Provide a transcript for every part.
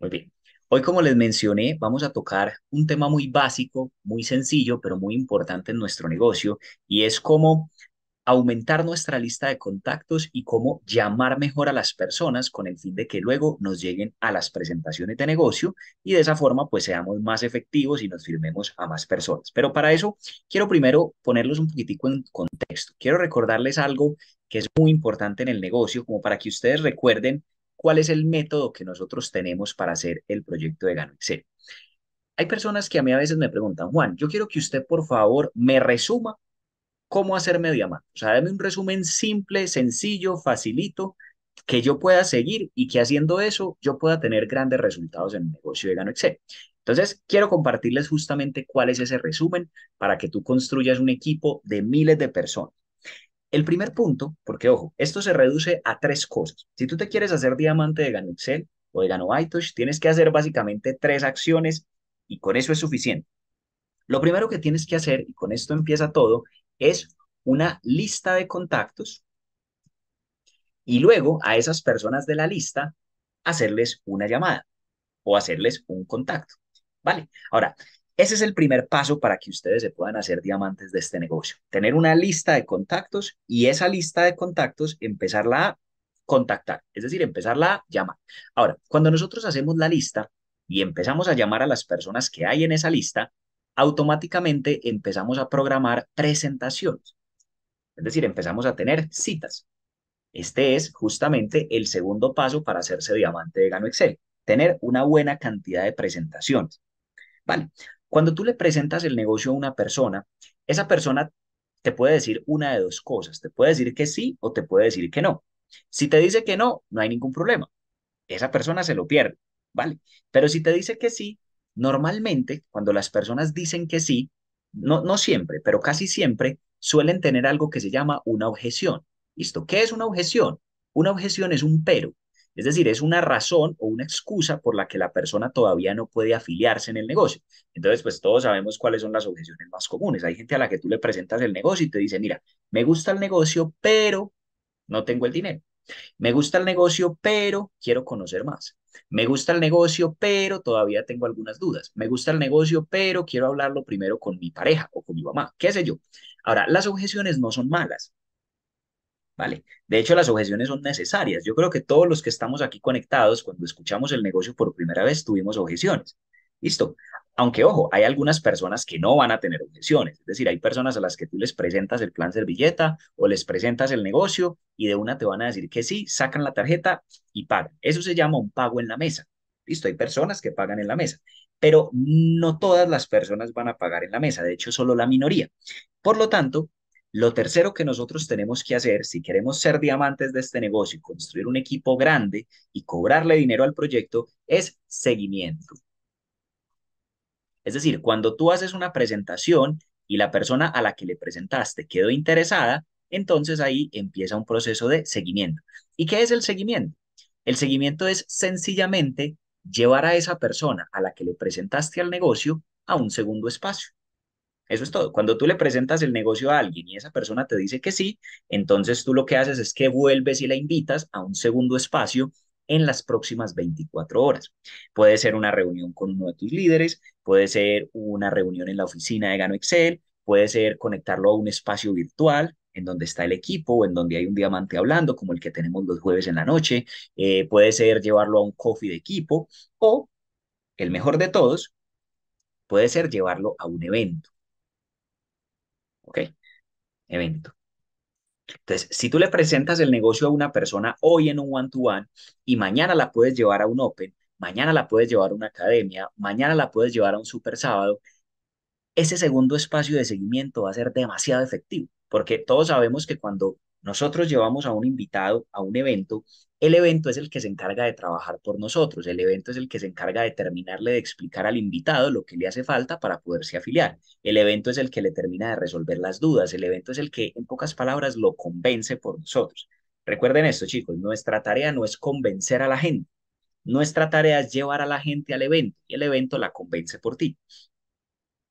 Muy bien. Hoy, como les mencioné, vamos a tocar un tema muy básico, muy sencillo, pero muy importante en nuestro negocio, y es cómo aumentar nuestra lista de contactos y cómo llamar mejor a las personas con el fin de que luego nos lleguen a las presentaciones de negocio y de esa forma pues seamos más efectivos y nos firmemos a más personas. Pero para eso quiero primero ponerlos un poquitico en contexto. Quiero recordarles algo que es muy importante en el negocio como para que ustedes recuerden cuál es el método que nosotros tenemos para hacer el proyecto de Gano Hay personas que a mí a veces me preguntan, Juan, yo quiero que usted por favor me resuma cómo hacerme diamante. O sea, dame un resumen simple, sencillo, facilito, que yo pueda seguir y que haciendo eso yo pueda tener grandes resultados en el negocio de Gano Excel. Entonces, quiero compartirles justamente cuál es ese resumen para que tú construyas un equipo de miles de personas. El primer punto, porque ojo, esto se reduce a tres cosas. Si tú te quieres hacer diamante de Gano Excel o de Gano tienes que hacer básicamente tres acciones y con eso es suficiente. Lo primero que tienes que hacer, y con esto empieza todo, es una lista de contactos y luego a esas personas de la lista hacerles una llamada o hacerles un contacto. ¿Vale? Ahora, ese es el primer paso para que ustedes se puedan hacer diamantes de este negocio. Tener una lista de contactos y esa lista de contactos empezarla a contactar, es decir, empezarla a llamar. Ahora, cuando nosotros hacemos la lista y empezamos a llamar a las personas que hay en esa lista, automáticamente empezamos a programar presentaciones. Es decir, empezamos a tener citas. Este es justamente el segundo paso para hacerse diamante de Gano Excel, tener una buena cantidad de presentaciones. Vale, cuando tú le presentas el negocio a una persona, esa persona te puede decir una de dos cosas, te puede decir que sí o te puede decir que no. Si te dice que no, no hay ningún problema. Esa persona se lo pierde, ¿vale? Pero si te dice que sí, Normalmente, cuando las personas dicen que sí, no, no siempre, pero casi siempre, suelen tener algo que se llama una objeción. ¿Listo? ¿Qué es una objeción? Una objeción es un pero, es decir, es una razón o una excusa por la que la persona todavía no puede afiliarse en el negocio. Entonces, pues todos sabemos cuáles son las objeciones más comunes. Hay gente a la que tú le presentas el negocio y te dice, mira, me gusta el negocio, pero no tengo el dinero. Me gusta el negocio, pero quiero conocer más. Me gusta el negocio, pero todavía tengo algunas dudas. Me gusta el negocio, pero quiero hablarlo primero con mi pareja o con mi mamá, qué sé yo. Ahora, las objeciones no son malas. Vale. De hecho, las objeciones son necesarias. Yo creo que todos los que estamos aquí conectados, cuando escuchamos el negocio por primera vez, tuvimos objeciones. Listo. Aunque, ojo, hay algunas personas que no van a tener objeciones. Es decir, hay personas a las que tú les presentas el plan servilleta o les presentas el negocio y de una te van a decir que sí, sacan la tarjeta y pagan. Eso se llama un pago en la mesa. Listo, hay personas que pagan en la mesa, pero no todas las personas van a pagar en la mesa. De hecho, solo la minoría. Por lo tanto, lo tercero que nosotros tenemos que hacer si queremos ser diamantes de este negocio y construir un equipo grande y cobrarle dinero al proyecto es seguimiento. Es decir, cuando tú haces una presentación y la persona a la que le presentaste quedó interesada, entonces ahí empieza un proceso de seguimiento. ¿Y qué es el seguimiento? El seguimiento es sencillamente llevar a esa persona a la que le presentaste al negocio a un segundo espacio. Eso es todo. Cuando tú le presentas el negocio a alguien y esa persona te dice que sí, entonces tú lo que haces es que vuelves y la invitas a un segundo espacio en las próximas 24 horas. Puede ser una reunión con uno de tus líderes, puede ser una reunión en la oficina de Gano Excel, puede ser conectarlo a un espacio virtual en donde está el equipo o en donde hay un diamante hablando, como el que tenemos los jueves en la noche, eh, puede ser llevarlo a un coffee de equipo o, el mejor de todos, puede ser llevarlo a un evento. ¿Ok? Evento. Entonces, si tú le presentas el negocio a una persona hoy en un one-to-one y mañana la puedes llevar a un Open, mañana la puedes llevar a una academia, mañana la puedes llevar a un super sábado, ese segundo espacio de seguimiento va a ser demasiado efectivo, porque todos sabemos que cuando nosotros llevamos a un invitado a un evento, el evento es el que se encarga de trabajar por nosotros, el evento es el que se encarga de terminarle de explicar al invitado lo que le hace falta para poderse afiliar, el evento es el que le termina de resolver las dudas, el evento es el que en pocas palabras lo convence por nosotros. Recuerden esto chicos, nuestra tarea no es convencer a la gente, nuestra tarea es llevar a la gente al evento y el evento la convence por ti.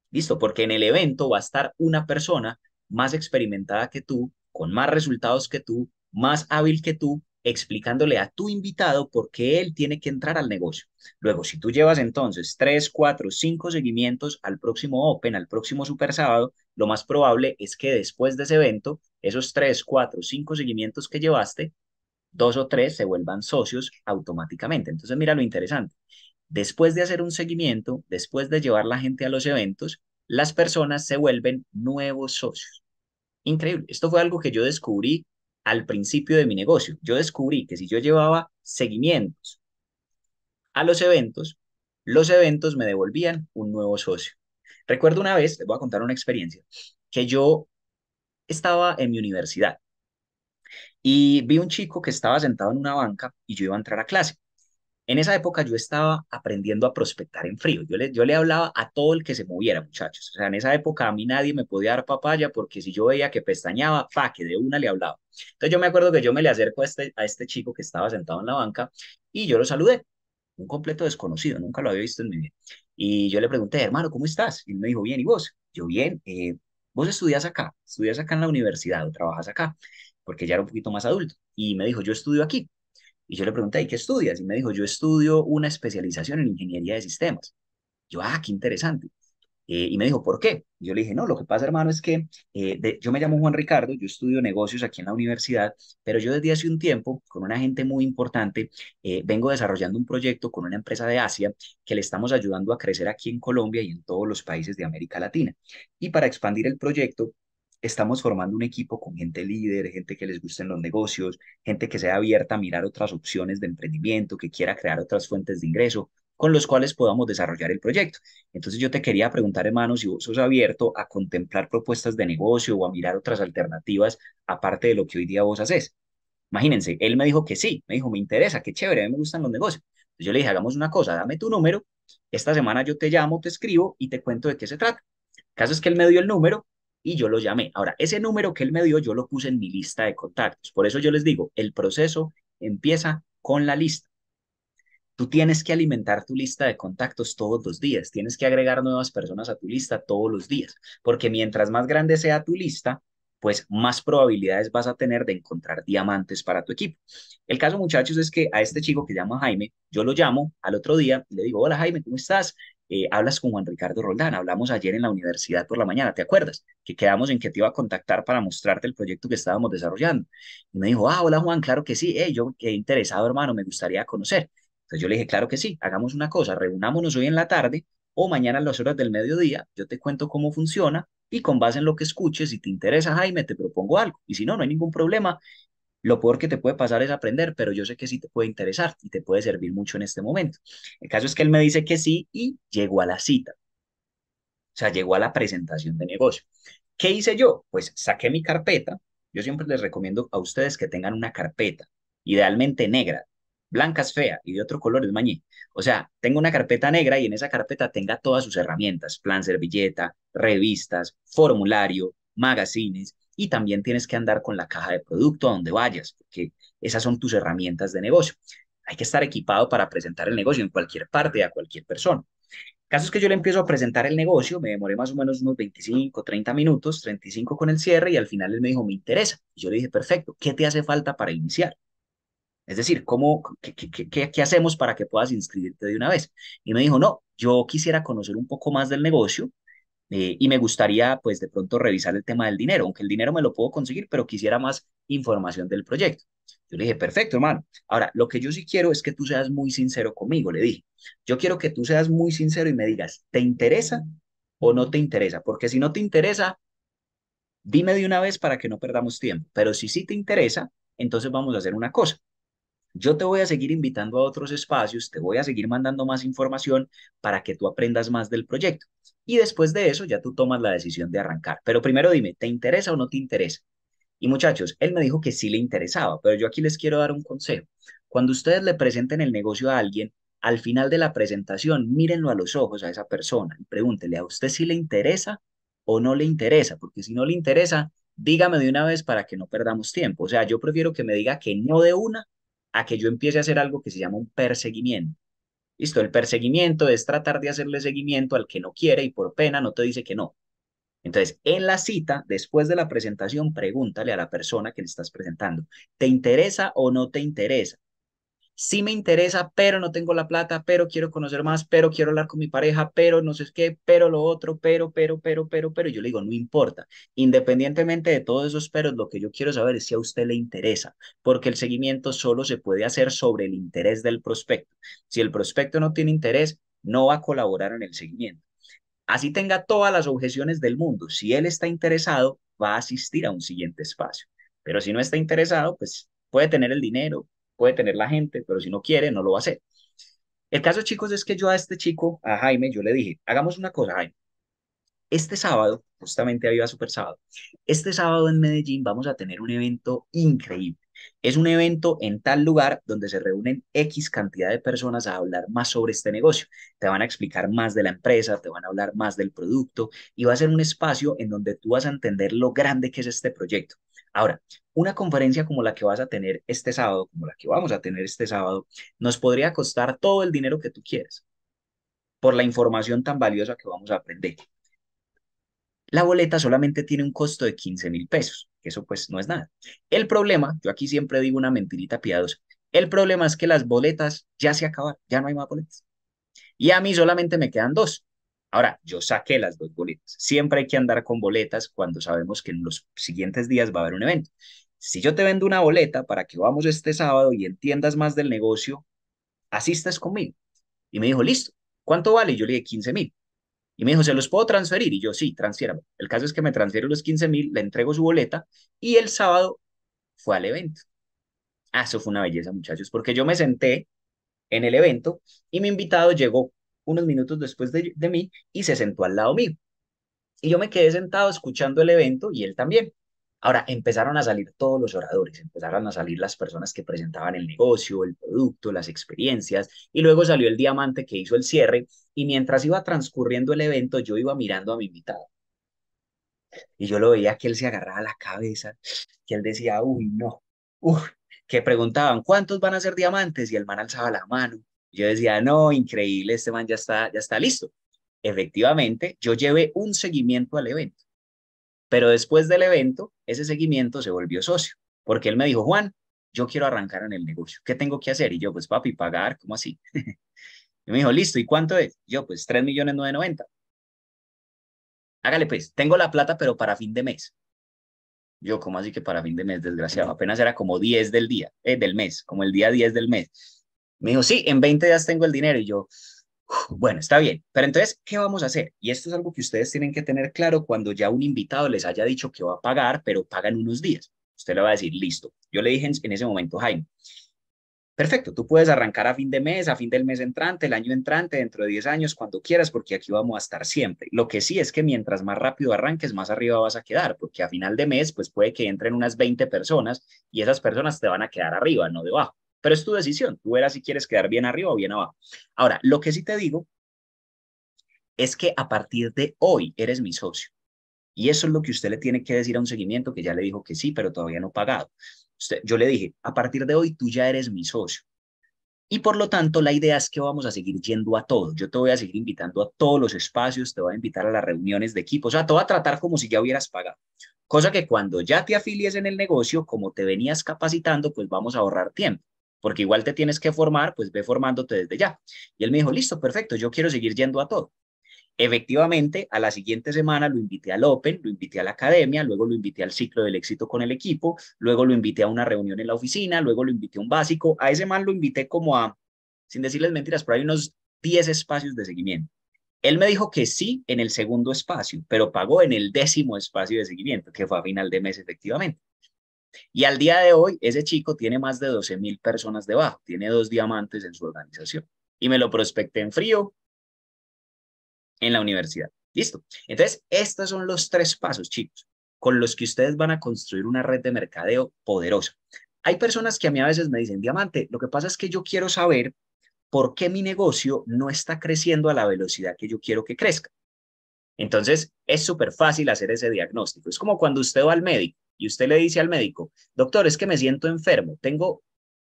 Listo, porque en el evento va a estar una persona más experimentada que tú, con más resultados que tú, más hábil que tú, explicándole a tu invitado por qué él tiene que entrar al negocio. Luego, si tú llevas entonces tres, cuatro, cinco seguimientos al próximo Open, al próximo Super Sábado, lo más probable es que después de ese evento, esos tres, cuatro, cinco seguimientos que llevaste, dos o tres se vuelvan socios automáticamente. Entonces, mira lo interesante. Después de hacer un seguimiento, después de llevar la gente a los eventos, las personas se vuelven nuevos socios. Increíble. Esto fue algo que yo descubrí al principio de mi negocio. Yo descubrí que si yo llevaba seguimientos a los eventos, los eventos me devolvían un nuevo socio. Recuerdo una vez, les voy a contar una experiencia, que yo estaba en mi universidad y vi un chico que estaba sentado en una banca y yo iba a entrar a clase. En esa época yo estaba aprendiendo a prospectar en frío. Yo le, yo le hablaba a todo el que se moviera, muchachos. O sea, en esa época a mí nadie me podía dar papaya porque si yo veía que pestañaba, pa, que de una le hablaba. Entonces yo me acuerdo que yo me le acerco a este, a este chico que estaba sentado en la banca y yo lo saludé. Un completo desconocido, nunca lo había visto en mi vida. Y yo le pregunté, hermano, ¿cómo estás? Y él me dijo, bien, ¿y vos? Yo, bien, eh, vos estudias acá, estudias acá en la universidad o trabajas acá, porque ya era un poquito más adulto. Y me dijo, yo estudio aquí. Y yo le pregunté, ¿y qué estudias? Y me dijo, yo estudio una especialización en ingeniería de sistemas. Yo, ah, qué interesante. Eh, y me dijo, ¿por qué? yo le dije, no, lo que pasa, hermano, es que eh, yo me llamo Juan Ricardo, yo estudio negocios aquí en la universidad, pero yo desde hace un tiempo, con una gente muy importante, eh, vengo desarrollando un proyecto con una empresa de Asia que le estamos ayudando a crecer aquí en Colombia y en todos los países de América Latina. Y para expandir el proyecto, estamos formando un equipo con gente líder, gente que les gusten los negocios, gente que sea abierta a mirar otras opciones de emprendimiento, que quiera crear otras fuentes de ingreso con los cuales podamos desarrollar el proyecto. Entonces yo te quería preguntar, hermano, si vos sos abierto a contemplar propuestas de negocio o a mirar otras alternativas aparte de lo que hoy día vos haces. Imagínense, él me dijo que sí, me dijo, me interesa, qué chévere, a mí me gustan los negocios. Entonces yo le dije, hagamos una cosa, dame tu número, esta semana yo te llamo, te escribo y te cuento de qué se trata. El caso es que él me dio el número, y yo lo llamé. Ahora, ese número que él me dio, yo lo puse en mi lista de contactos. Por eso yo les digo, el proceso empieza con la lista. Tú tienes que alimentar tu lista de contactos todos los días, tienes que agregar nuevas personas a tu lista todos los días, porque mientras más grande sea tu lista, pues más probabilidades vas a tener de encontrar diamantes para tu equipo. El caso, muchachos, es que a este chico que llama Jaime, yo lo llamo al otro día le digo, hola Jaime, ¿cómo estás? Eh, hablas con Juan Ricardo Roldán, hablamos ayer en la universidad por la mañana, ¿te acuerdas? Que quedamos en que te iba a contactar para mostrarte el proyecto que estábamos desarrollando. Y me dijo, ah, hola Juan, claro que sí, eh, yo he interesado, hermano, me gustaría conocer. Entonces yo le dije, claro que sí, hagamos una cosa, reunámonos hoy en la tarde o mañana a las horas del mediodía, yo te cuento cómo funciona y con base en lo que escuches, si te interesa, Jaime, te propongo algo. Y si no, no hay ningún problema, lo peor que te puede pasar es aprender, pero yo sé que sí te puede interesar y te puede servir mucho en este momento. El caso es que él me dice que sí y llegó a la cita. O sea, llegó a la presentación de negocio. ¿Qué hice yo? Pues saqué mi carpeta. Yo siempre les recomiendo a ustedes que tengan una carpeta, idealmente negra. Blanca es fea y de otro color es mañé. O sea, tengo una carpeta negra y en esa carpeta tenga todas sus herramientas, plan servilleta, revistas, formulario, magazines, y también tienes que andar con la caja de producto a donde vayas, porque esas son tus herramientas de negocio. Hay que estar equipado para presentar el negocio en cualquier parte, a cualquier persona. Caso es que yo le empiezo a presentar el negocio, me demoré más o menos unos 25, 30 minutos, 35 con el cierre y al final él me dijo, me interesa. Y yo le dije, perfecto, ¿qué te hace falta para iniciar? Es decir, ¿cómo, qué hacemos para que puedas inscribirte de una vez? Y me dijo, no, yo quisiera conocer un poco más del negocio, eh, y me gustaría, pues, de pronto revisar el tema del dinero, aunque el dinero me lo puedo conseguir, pero quisiera más información del proyecto. Yo le dije, perfecto, hermano. Ahora, lo que yo sí quiero es que tú seas muy sincero conmigo, le dije. Yo quiero que tú seas muy sincero y me digas, ¿te interesa o no te interesa? Porque si no te interesa, dime de una vez para que no perdamos tiempo. Pero si sí te interesa, entonces vamos a hacer una cosa. Yo te voy a seguir invitando a otros espacios, te voy a seguir mandando más información para que tú aprendas más del proyecto. Y después de eso ya tú tomas la decisión de arrancar. Pero primero dime, ¿te interesa o no te interesa? Y muchachos, él me dijo que sí le interesaba, pero yo aquí les quiero dar un consejo. Cuando ustedes le presenten el negocio a alguien, al final de la presentación, mírenlo a los ojos a esa persona y pregúntele a usted si le interesa o no le interesa, porque si no le interesa, dígame de una vez para que no perdamos tiempo. O sea, yo prefiero que me diga que no de una a que yo empiece a hacer algo que se llama un perseguimiento. Listo, el perseguimiento es tratar de hacerle seguimiento al que no quiere y por pena no te dice que no. Entonces, en la cita, después de la presentación, pregúntale a la persona que le estás presentando, ¿te interesa o no te interesa? sí me interesa, pero no tengo la plata, pero quiero conocer más, pero quiero hablar con mi pareja, pero no sé qué, pero lo otro, pero, pero, pero, pero, pero. Yo le digo, no importa. Independientemente de todos esos peros, lo que yo quiero saber es si a usted le interesa, porque el seguimiento solo se puede hacer sobre el interés del prospecto. Si el prospecto no tiene interés, no va a colaborar en el seguimiento. Así tenga todas las objeciones del mundo. Si él está interesado, va a asistir a un siguiente espacio. Pero si no está interesado, pues puede tener el dinero, puede tener la gente, pero si no quiere, no lo va a hacer. El caso, chicos, es que yo a este chico, a Jaime, yo le dije, hagamos una cosa, Jaime. Este sábado, justamente había Super Sábado, este sábado en Medellín vamos a tener un evento increíble. Es un evento en tal lugar donde se reúnen X cantidad de personas a hablar más sobre este negocio. Te van a explicar más de la empresa, te van a hablar más del producto y va a ser un espacio en donde tú vas a entender lo grande que es este proyecto. Ahora, una conferencia como la que vas a tener este sábado, como la que vamos a tener este sábado, nos podría costar todo el dinero que tú quieras por la información tan valiosa que vamos a aprender. La boleta solamente tiene un costo de 15 mil pesos, que eso pues no es nada. El problema, yo aquí siempre digo una mentirita piadosa, el problema es que las boletas ya se acabaron, ya no hay más boletas. Y a mí solamente me quedan dos. Ahora, yo saqué las dos boletas. Siempre hay que andar con boletas cuando sabemos que en los siguientes días va a haber un evento. Si yo te vendo una boleta para que vamos este sábado y entiendas más del negocio, asistas conmigo. Y me dijo, listo, ¿cuánto vale? Y yo le dije, 15 mil. Y me dijo, ¿se los puedo transferir? Y yo, sí, transfiérame. El caso es que me transfiero los 15 mil, le entrego su boleta y el sábado fue al evento. Ah, eso fue una belleza, muchachos, porque yo me senté en el evento y mi invitado llegó unos minutos después de, mí y se sentó al lado mío. Y yo me quedé sentado escuchando el evento y él también. Ahora empezaron a salir todos los oradores, empezaron a salir las personas que presentaban el negocio, el producto, las experiencias, y luego salió el diamante que hizo el cierre, y mientras iba transcurriendo el evento yo iba mirando a mi invitado. Y yo lo veía que él se agarraba la cabeza, que él decía, uy, no, que preguntaban, ¿cuántos van a ser diamantes? Y el man alzaba la mano, yo decía, no, increíble, este man ya está, ya está listo. Efectivamente, yo llevé un seguimiento al evento, pero después del evento, ese seguimiento se volvió socio, porque él me dijo, Juan, yo quiero arrancar en el negocio, ¿qué tengo que hacer? Y yo, pues papi, pagar, ¿cómo así? y me dijo, listo, ¿y cuánto es? Yo, pues 3 millones 990. Hágale pues, tengo la plata, pero para fin de mes. Yo, ¿cómo así que para fin de mes, desgraciado? Apenas era como 10 del día, eh, del mes, como el día 10 del mes. Me dijo, sí, en 20 días tengo el dinero. Y yo, bueno, está bien, pero entonces, ¿qué vamos a hacer? Y esto es algo que ustedes tienen que tener claro cuando ya un invitado les haya dicho que va a pagar, pero pagan unos días. Usted le va a decir, listo. Yo le dije en, ese momento, Jaime, perfecto, tú puedes arrancar a fin de mes, a fin del mes entrante, el año entrante, dentro de 10 años, cuando quieras, porque aquí vamos a estar siempre. Lo que sí es que mientras más rápido arranques, más arriba vas a quedar, porque a final de mes, pues puede que entren unas 20 personas y esas personas te van a quedar arriba, no debajo. Pero es tu decisión, tú verás si quieres quedar bien arriba o bien abajo. Ahora, lo que sí te digo es que a partir de hoy eres mi socio. Y eso es lo que usted le tiene que decir a un seguimiento que ya le dijo que sí, pero todavía no pagado. yo le dije, a partir de hoy tú ya eres mi socio. Y por lo tanto, la idea es que vamos a seguir yendo a todo. Yo te voy a seguir invitando a todos los espacios, te voy a invitar a las reuniones de equipo, o sea, te voy a tratar como si ya hubieras pagado. Cosa que cuando ya te afilies en el negocio, como te venías capacitando, pues vamos a ahorrar tiempo porque igual te tienes que formar, pues ve formándote desde ya. Y él me dijo, listo, perfecto, yo quiero seguir yendo a todo. Efectivamente, a la siguiente semana lo invité al Open, lo invité a la academia, luego lo invité al ciclo del éxito con el equipo, luego lo invité a una reunión en la oficina, luego lo invité a un básico. A ese man lo invité como a, sin decirles mentiras, pero hay unos 10 espacios de seguimiento. Él me dijo que sí en el segundo espacio, pero pagó en el décimo espacio de seguimiento, que fue a final de mes efectivamente. Y al día de hoy, ese chico tiene más de 12.000 mil personas debajo, tiene dos diamantes en su organización. Y me lo prospecté en frío en la universidad. Listo. Entonces, estos son los tres pasos, chicos, con los que ustedes van a construir una red de mercadeo poderosa. Hay personas que a mí a veces me dicen, Diamante, lo que pasa es que yo quiero saber por qué mi negocio no está creciendo a la velocidad que yo quiero que crezca. Entonces, es súper fácil hacer ese diagnóstico. Es como cuando usted va al médico y usted le dice al médico, doctor, es que me siento enfermo, tengo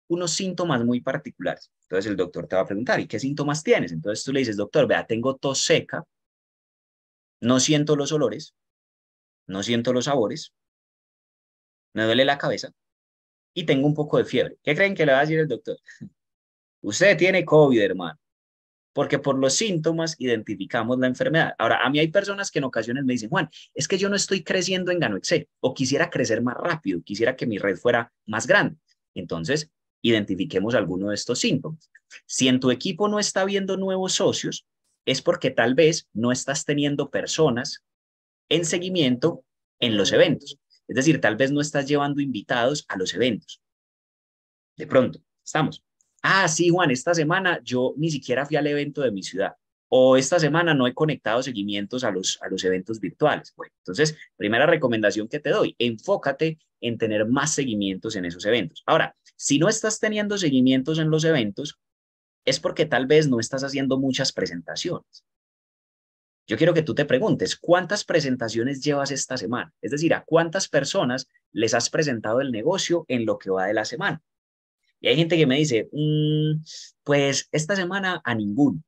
unos síntomas muy particulares. Entonces el doctor te va a preguntar, ¿y qué síntomas tienes? Entonces tú le dices, doctor, vea, tengo tos seca, no siento los olores, no siento los sabores, me duele la cabeza y tengo un poco de fiebre. ¿Qué creen que le va a decir el doctor? Usted tiene COVID, hermano porque por los síntomas identificamos la enfermedad. Ahora, a mí hay personas que en ocasiones me dicen, Juan, es que yo no estoy creciendo en Ganoexcel o quisiera crecer más rápido, quisiera que mi red fuera más grande. Entonces, identifiquemos alguno de estos síntomas. Si en tu equipo no está viendo nuevos socios, es porque tal vez no estás teniendo personas en seguimiento en los eventos. Es decir, tal vez no estás llevando invitados a los eventos. De pronto, estamos ah, sí, Juan, esta semana yo ni siquiera fui al evento de mi ciudad o esta semana no he conectado seguimientos a los, a los eventos virtuales. Bueno, entonces, primera recomendación que te doy, enfócate en tener más seguimientos en esos eventos. Ahora, si no estás teniendo seguimientos en los eventos, es porque tal vez no estás haciendo muchas presentaciones. Yo quiero que tú te preguntes, ¿cuántas presentaciones llevas esta semana? Es decir, ¿a cuántas personas les has presentado el negocio en lo que va de la semana? Y hay gente que me dice, mm, pues esta semana a ninguno.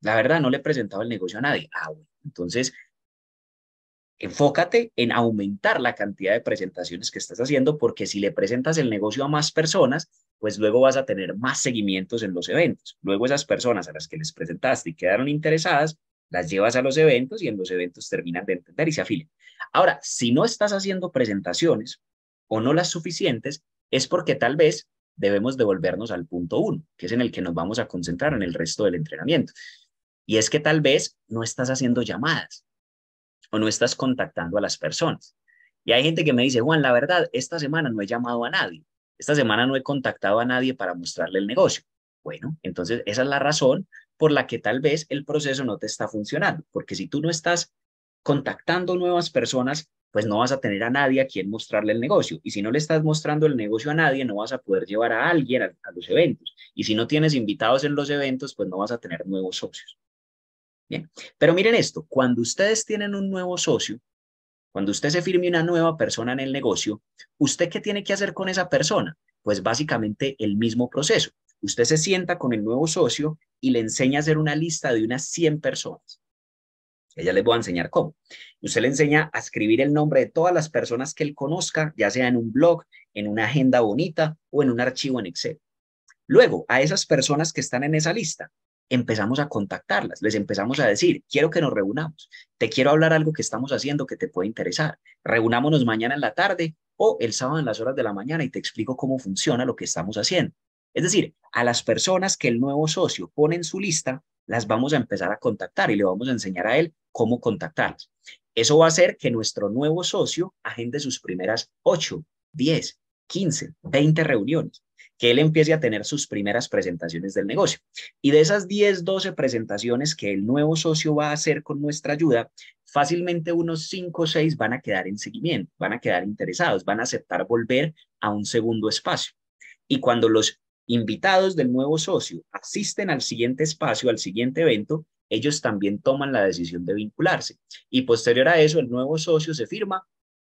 La verdad, no le he presentado el negocio a nadie. Ah, entonces, enfócate en aumentar la cantidad de presentaciones que estás haciendo, porque si le presentas el negocio a más personas, pues luego vas a tener más seguimientos en los eventos. Luego esas personas a las que les presentaste y quedaron interesadas, las llevas a los eventos y en los eventos terminan de entender y se afilen. Ahora, si no estás haciendo presentaciones o no las suficientes, es porque tal vez debemos devolvernos al punto uno, que es en el que nos vamos a concentrar en el resto del entrenamiento. Y es que tal vez no estás haciendo llamadas o no estás contactando a las personas. Y hay gente que me dice, Juan, la verdad, esta semana no he llamado a nadie, esta semana no he contactado a nadie para mostrarle el negocio. Bueno, entonces esa es la razón por la que tal vez el proceso no te está funcionando, porque si tú no estás contactando nuevas personas, pues no vas a tener a nadie a quien mostrarle el negocio. Y si no le estás mostrando el negocio a nadie, no vas a poder llevar a alguien a, los eventos. Y si no tienes invitados en los eventos, pues no vas a tener nuevos socios. Bien, pero miren esto, cuando ustedes tienen un nuevo socio, cuando usted se firme una nueva persona en el negocio, ¿usted qué tiene que hacer con esa persona? Pues básicamente el mismo proceso. Usted se sienta con el nuevo socio y le enseña a hacer una lista de unas 100 personas. Ella les voy a enseñar cómo. Usted le enseña a escribir el nombre de todas las personas que él conozca, ya sea en un blog, en una agenda bonita o en un archivo en Excel. Luego, a esas personas que están en esa lista, empezamos a contactarlas, les empezamos a decir, quiero que nos reunamos, te quiero hablar algo que estamos haciendo que te puede interesar, reunámonos mañana en la tarde o el sábado en las horas de la mañana y te explico cómo funciona lo que estamos haciendo. Es decir, a las personas que el nuevo socio pone en su lista, las vamos a empezar a contactar y le vamos a enseñar a él cómo contactarlas. Eso va a hacer que nuestro nuevo socio agende sus primeras 8, 10, 15, 20 reuniones, que él empiece a tener sus primeras presentaciones del negocio. Y de esas 10, 12 presentaciones que el nuevo socio va a hacer con nuestra ayuda, fácilmente unos 5 o 6 van a quedar en seguimiento, van a quedar interesados, van a aceptar volver a un segundo espacio. Y cuando los invitados del nuevo socio asisten al siguiente espacio, al siguiente evento, ellos también toman la decisión de vincularse. Y posterior a eso, el nuevo socio se firma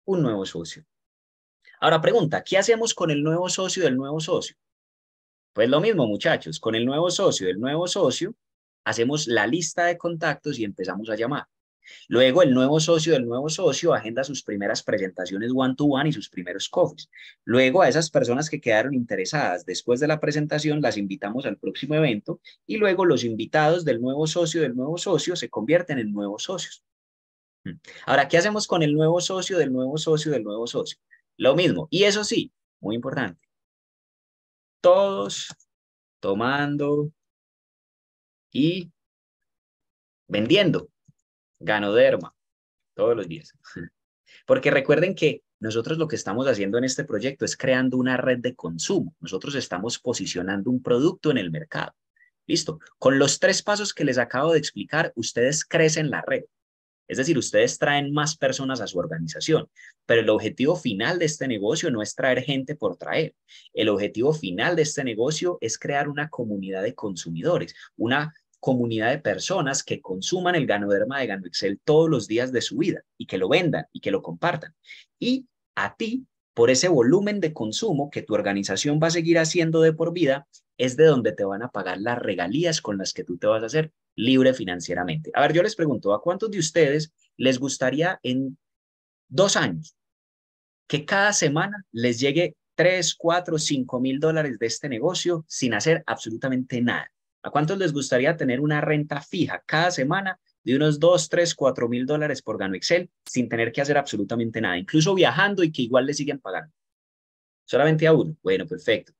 un nuevo socio. Ahora pregunta, ¿qué hacemos con el nuevo socio del nuevo socio? Pues lo mismo, muchachos, con el nuevo socio del nuevo socio, hacemos la lista de contactos y empezamos a llamar. Luego el nuevo socio del nuevo socio agenda sus primeras presentaciones one-to-one y sus primeros coffees. Luego a esas personas que quedaron interesadas después de la presentación las invitamos al próximo evento y luego los invitados del nuevo socio del nuevo socio se convierten en nuevos socios. Hmm. Ahora, ¿qué hacemos con el nuevo socio del nuevo socio del nuevo socio? Lo mismo. Y eso sí, muy importante. Todos tomando y vendiendo ganoderma, todos los días. Porque recuerden que nosotros lo que estamos haciendo en este proyecto es creando una red de consumo. Nosotros estamos posicionando un producto en el mercado. Listo. Con los tres pasos que les acabo de explicar, ustedes crecen la red. Es decir, ustedes traen más personas a su organización, pero el objetivo final de este negocio no es traer gente por traer. El objetivo final de este negocio es crear una comunidad de consumidores, una comunidad de personas que consuman el ganoderma de Excel todos los días de su vida y que lo vendan y que lo compartan. Y a ti, por ese volumen de consumo que tu organización va a seguir haciendo de por vida, es de donde te van a pagar las regalías con las que tú te vas a hacer libre financieramente. A ver, yo les pregunto, ¿a cuántos de ustedes les gustaría en dos años que cada semana les llegue 3, 4, 5 mil dólares de este negocio sin hacer absolutamente nada? ¿A cuántos les gustaría tener una renta fija cada semana de unos 2, 3, 4 mil dólares por Gano Excel sin tener que hacer absolutamente nada, incluso viajando y que igual le siguen pagando? Solamente a uno. Bueno, perfecto.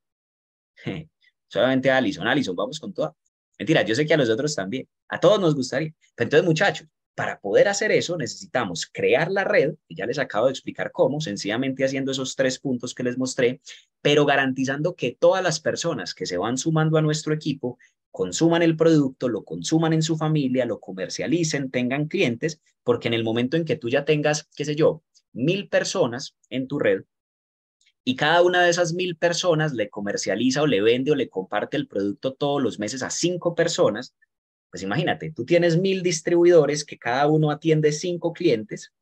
Solamente a Alison. Alison, vamos con toda. Mentira, yo sé que a los otros también. A todos nos gustaría. entonces, muchachos, para poder hacer eso necesitamos crear la red, y ya les acabo de explicar cómo, sencillamente haciendo esos tres puntos que les mostré, pero garantizando que todas las personas que se van sumando a nuestro equipo consuman el producto, lo consuman en su familia, lo comercialicen, tengan clientes, porque en el momento en que tú ya tengas, qué sé yo, mil personas en tu red y cada una de esas mil personas le comercializa o le vende o le comparte el producto todos los meses a cinco personas, pues imagínate, tú tienes mil distribuidores que cada uno atiende cinco clientes,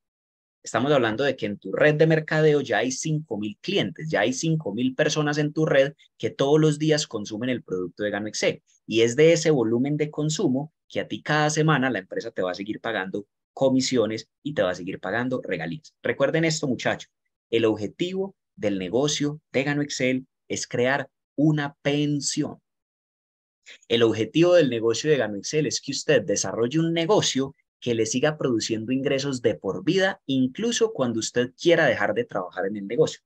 estamos hablando de que en tu red de mercadeo ya hay 5.000 clientes, ya hay 5.000 personas en tu red que todos los días consumen el producto de Gano Excel Y es de ese volumen de consumo que a ti cada semana la empresa te va a seguir pagando comisiones y te va a seguir pagando regalías. Recuerden esto, muchachos. El objetivo del negocio de Excel es crear una pensión. El objetivo del negocio de Excel es que usted desarrolle un negocio que le siga produciendo ingresos de por vida, incluso cuando usted quiera dejar de trabajar en el negocio.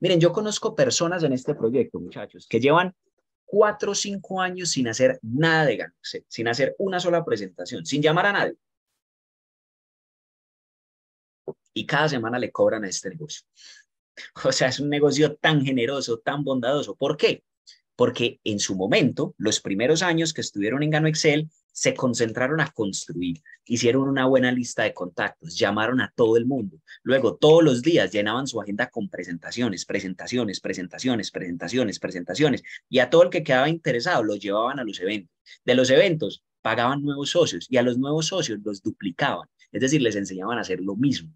Miren, yo conozco personas en este proyecto, muchachos, que llevan cuatro o cinco años sin hacer nada de Gano Excel, sin hacer una sola presentación, sin llamar a nadie. Y cada semana le cobran a este negocio. O sea, es un negocio tan generoso, tan bondadoso. ¿Por qué? Porque en su momento, los primeros años que estuvieron en Gano Excel, se concentraron a construir, hicieron una buena lista de contactos, llamaron a todo el mundo. Luego, todos los días llenaban su agenda con presentaciones, presentaciones, presentaciones, presentaciones, presentaciones. Y a todo el que quedaba interesado lo llevaban a los eventos. De los eventos pagaban nuevos socios y a los nuevos socios los duplicaban. Es decir, les enseñaban a hacer lo mismo.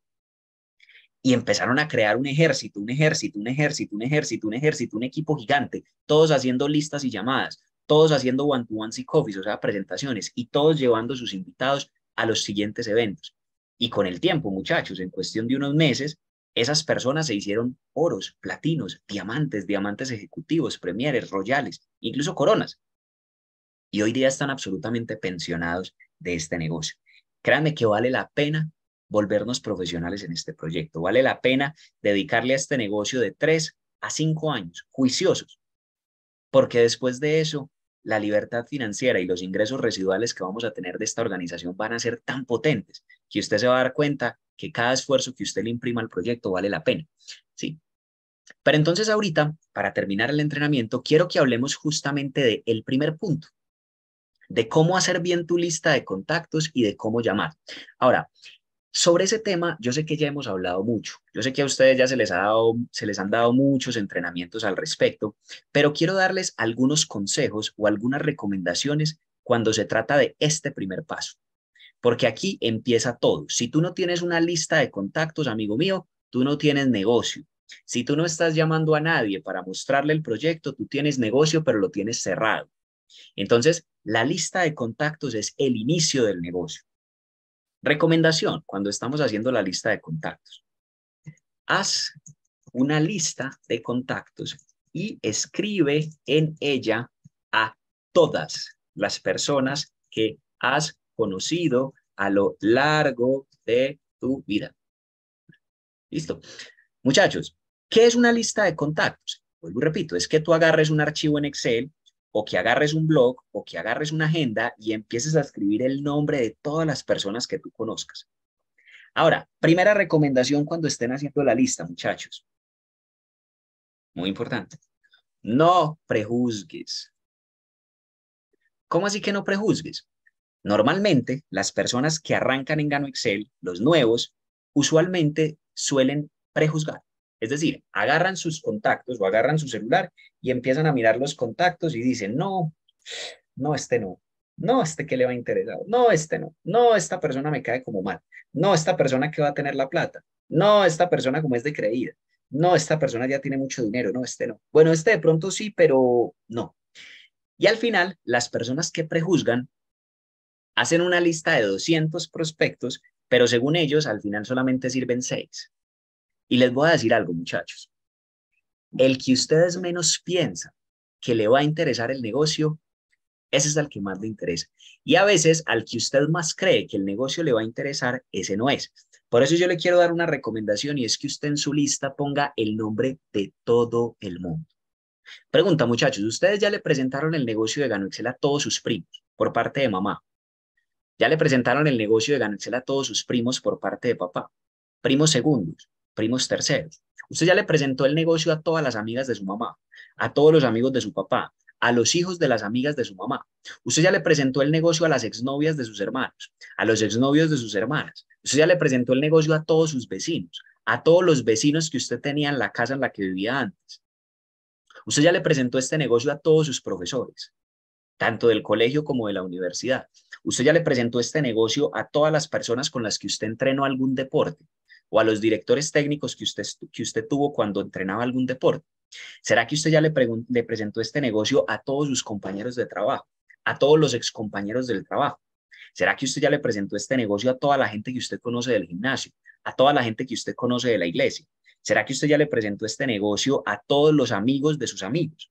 Y empezaron a crear un ejército, un ejército, un ejército, un ejército, un ejército, un equipo gigante, todos haciendo listas y llamadas todos haciendo one to one y coffees, o sea, presentaciones, y todos llevando sus invitados a los siguientes eventos. Y con el tiempo, muchachos, en cuestión de unos meses, esas personas se hicieron oros, platinos, diamantes, diamantes ejecutivos, premieres, royales, incluso coronas. Y hoy día están absolutamente pensionados de este negocio. Créanme que vale la pena volvernos profesionales en este proyecto. Vale la pena dedicarle a este negocio de tres a cinco años, juiciosos, porque después de eso la libertad financiera y los ingresos residuales que vamos a tener de esta organización van a ser tan potentes que usted se va a dar cuenta que cada esfuerzo que usted le imprima al proyecto vale la pena. Sí. Pero entonces ahorita, para terminar el entrenamiento, quiero que hablemos justamente del el primer punto, de cómo hacer bien tu lista de contactos y de cómo llamar. Ahora, sobre ese tema, yo sé que ya hemos hablado mucho, yo sé que a ustedes ya se les, ha dado, se les han dado muchos entrenamientos al respecto, pero quiero darles algunos consejos o algunas recomendaciones cuando se trata de este primer paso, porque aquí empieza todo. Si tú no tienes una lista de contactos, amigo mío, tú no tienes negocio. Si tú no estás llamando a nadie para mostrarle el proyecto, tú tienes negocio, pero lo tienes cerrado. Entonces, la lista de contactos es el inicio del negocio. Recomendación, cuando estamos haciendo la lista de contactos, haz una lista de contactos y escribe en ella a todas las personas que has conocido a lo largo de tu vida. Listo. Muchachos, ¿qué es una lista de contactos? Vuelvo y repito, es que tú agarres un archivo en Excel o que agarres un blog o que agarres una agenda y empieces a escribir el nombre de todas las personas que tú conozcas. Ahora, primera recomendación cuando estén haciendo la lista, muchachos. Muy importante. No prejuzgues. ¿Cómo así que no prejuzgues? Normalmente, las personas que arrancan en Gano Excel, los nuevos, usualmente suelen prejuzgar. Es decir, agarran sus contactos o agarran su celular y empiezan a mirar los contactos y dicen, no, no, este no, no, este que le va a interesar, no, este no, no, esta persona me cae como mal, no, esta persona que va a tener la plata, no, esta persona como es de creída, no, esta persona ya tiene mucho dinero, no, este no. Bueno, este de pronto sí, pero no. Y al final, las personas que prejuzgan hacen una lista de 200 prospectos, pero según ellos, al final solamente sirven 6. Y les voy a decir algo, muchachos. El que ustedes menos piensan que le va a interesar el negocio, ese es el que más le interesa. Y a veces al que usted más cree que el negocio le va a interesar, ese no es. Por eso yo le quiero dar una recomendación y es que usted en su lista ponga el nombre de todo el mundo. Pregunta muchachos, ustedes ya le presentaron el negocio de Excel a todos sus primos por parte de mamá. Ya le presentaron el negocio de Ganoxel a todos sus primos por parte de papá. Primos segundos primos terceros. Usted ya le presentó el negocio a todas las amigas de su mamá, a todos los amigos de su papá, a los hijos de las amigas de su mamá. Usted ya le presentó el negocio a las exnovias de sus hermanos, a los exnovios de sus hermanas. Usted ya le presentó el negocio a todos sus vecinos, a todos los vecinos que usted tenía en la casa en la que vivía antes. Usted ya le presentó este negocio a todos sus profesores, tanto del colegio como de la universidad. Usted ya le presentó este negocio a todas las personas con las que usted entrenó algún deporte, o a los directores técnicos que usted, que usted tuvo cuando entrenaba algún deporte? ¿Será que usted ya le, le presentó este negocio a todos sus compañeros de trabajo, a todos los excompañeros del trabajo? ¿Será que usted ya le presentó este negocio a toda la gente que usted conoce del gimnasio, a toda la gente que usted conoce de la iglesia? ¿Será que usted ya le presentó este negocio a todos los amigos de sus amigos?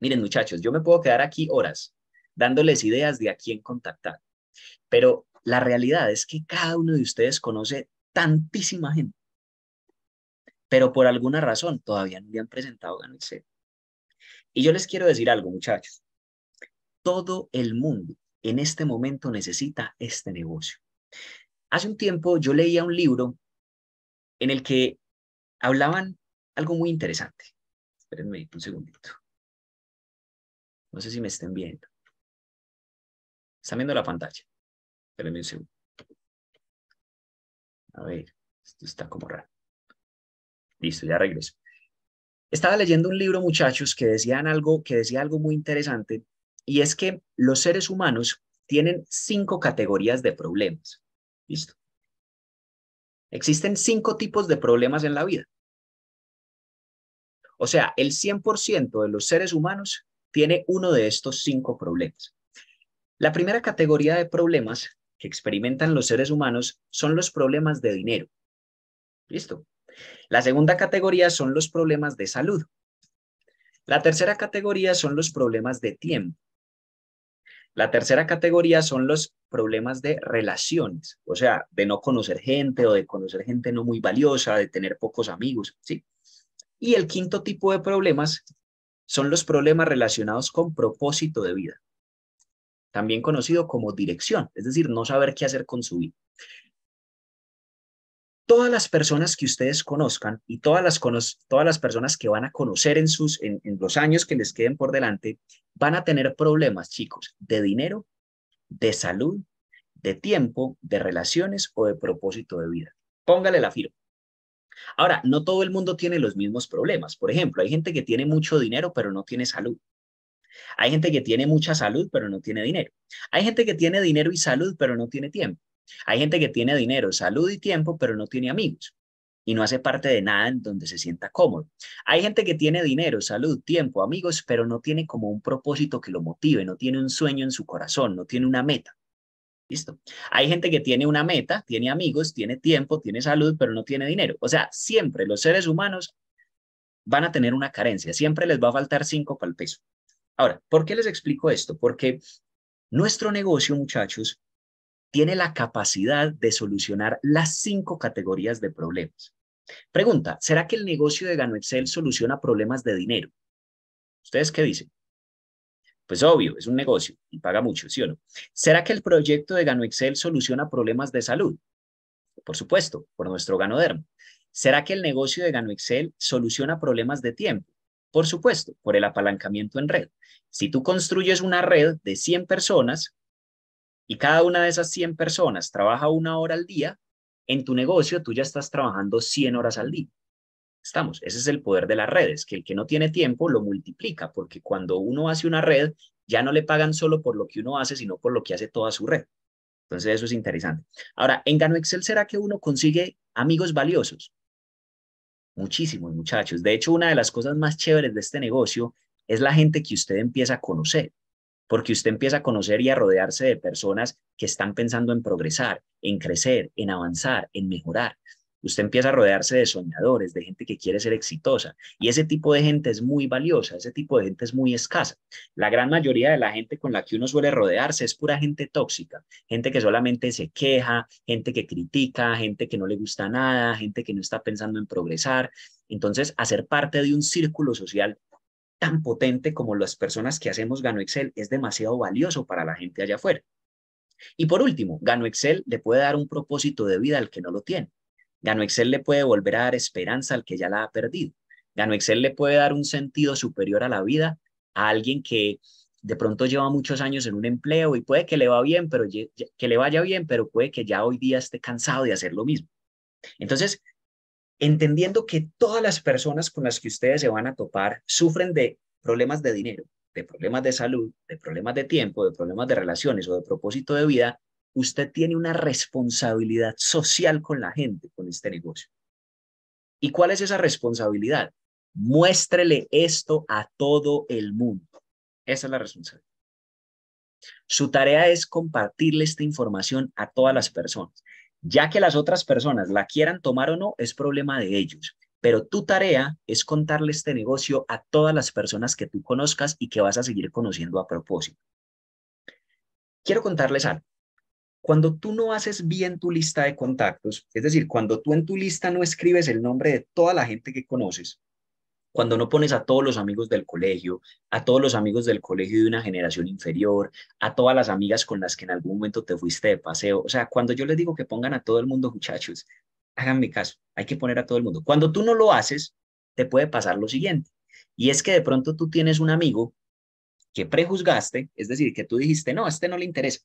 Miren muchachos, yo me puedo quedar aquí horas dándoles ideas de a quién contactar, pero la realidad es que cada uno de ustedes conoce tantísima gente. Pero por alguna razón todavía no le han presentado ganarse. Y yo les quiero decir algo, muchachos. Todo el mundo en este momento necesita este negocio. Hace un tiempo yo leía un libro en el que hablaban algo muy interesante. Espérenme un segundito. No sé si me estén viendo. ¿Están viendo la pantalla? Espérenme un segundo. A ver, esto está como raro. Listo, ya regreso. Estaba leyendo un libro, muchachos, que, decían algo, que decía algo muy interesante, y es que los seres humanos tienen cinco categorías de problemas. Listo. Existen cinco tipos de problemas en la vida. O sea, el 100% de los seres humanos tiene uno de estos cinco problemas. La primera categoría de problemas que experimentan los seres humanos son los problemas de dinero. Listo. La segunda categoría son los problemas de salud. La tercera categoría son los problemas de tiempo. La tercera categoría son los problemas de relaciones, o sea, de no conocer gente o de conocer gente no muy valiosa, de tener pocos amigos, ¿sí? Y el quinto tipo de problemas son los problemas relacionados con propósito de vida también conocido como dirección, es decir, no saber qué hacer con su vida. Todas las personas que ustedes conozcan y todas las, todas las personas que van a conocer en, sus, en, en los años que les queden por delante van a tener problemas, chicos, de dinero, de salud, de tiempo, de relaciones o de propósito de vida. Póngale la firma. Ahora, no todo el mundo tiene los mismos problemas. Por ejemplo, hay gente que tiene mucho dinero pero no tiene salud. Hay gente que tiene mucha salud, pero no tiene dinero. Hay gente que tiene dinero y salud, pero no tiene tiempo. Hay gente que tiene dinero, salud y tiempo, pero no tiene amigos y no hace parte de nada en donde se sienta cómodo. Hay gente que tiene dinero, salud, tiempo, amigos, pero no tiene como un propósito que lo motive, no tiene un sueño en su corazón, no tiene una meta. Listo. Hay gente que tiene una meta, tiene amigos, tiene tiempo, tiene salud, pero no tiene dinero. O sea, siempre los seres humanos van a tener una carencia, siempre les va a faltar cinco para el peso. Ahora, ¿por qué les explico esto? Porque nuestro negocio, muchachos, tiene la capacidad de solucionar las cinco categorías de problemas. Pregunta, ¿será que el negocio de Gano soluciona problemas de dinero? ¿Ustedes qué dicen? Pues obvio, es un negocio y paga mucho, ¿sí o no? ¿Será que el proyecto de Ganoexcel soluciona problemas de salud? Por supuesto, por nuestro Ganodermo. ¿Será que el negocio de Ganoexcel soluciona problemas de tiempo? Por supuesto, por el apalancamiento en red. Si tú construyes una red de 100 personas y cada una de esas 100 personas trabaja una hora al día, en tu negocio tú ya estás trabajando 100 horas al día. Estamos, ese es el poder de las redes, que el que no tiene tiempo lo multiplica, porque cuando uno hace una red, ya no le pagan solo por lo que uno hace, sino por lo que hace toda su red. Entonces eso es interesante. Ahora, en Gano Excel, ¿será que uno consigue amigos valiosos? Muchísimos muchachos. De hecho, una de las cosas más chéveres de este negocio es la gente que usted empieza a conocer, porque usted empieza a conocer y a rodearse de personas que están pensando en progresar, en crecer, en avanzar, en mejorar usted empieza a rodearse de soñadores, de gente que quiere ser exitosa. Y ese tipo de gente es muy valiosa, ese tipo de gente es muy escasa. La gran mayoría de la gente con la que uno suele rodearse es pura gente tóxica, gente que solamente se queja, gente que critica, gente que no le gusta nada, gente que no está pensando en progresar. Entonces, hacer parte de un círculo social tan potente como las personas que hacemos Gano Excel es demasiado valioso para la gente allá afuera. Y por último, Gano Excel le puede dar un propósito de vida al que no lo tiene. Gano Excel le puede volver a dar esperanza al que ya la ha perdido. Gano Excel le puede dar un sentido superior a la vida a alguien que de pronto lleva muchos años en un empleo y puede que le va bien, pero que le vaya bien, pero puede que ya hoy día esté cansado de hacer lo mismo. Entonces, entendiendo que todas las personas con las que ustedes se van a topar sufren de problemas de dinero, de problemas de salud, de problemas de tiempo, de problemas de relaciones o de propósito de vida, usted tiene una responsabilidad social con la gente, con este negocio. ¿Y cuál es esa responsabilidad? Muéstrele esto a todo el mundo. Esa es la responsabilidad. Su tarea es compartirle esta información a todas las personas. Ya que las otras personas la quieran tomar o no, es problema de ellos. Pero tu tarea es contarle este negocio a todas las personas que tú conozcas y que vas a seguir conociendo a propósito. Quiero contarles algo. Cuando tú no haces bien tu lista de contactos, es decir, cuando tú en tu lista no escribes el nombre de toda la gente que conoces, cuando no pones a todos los amigos del colegio, a todos los amigos del colegio de una generación inferior, a todas las amigas con las que en algún momento te fuiste de paseo, o sea, cuando yo les digo que pongan a todo el mundo, muchachos, háganme caso, hay que poner a todo el mundo. Cuando tú no lo haces, te puede pasar lo siguiente, y es que de pronto tú tienes un amigo que prejuzgaste, es decir, que tú dijiste, no, a este no le interesa,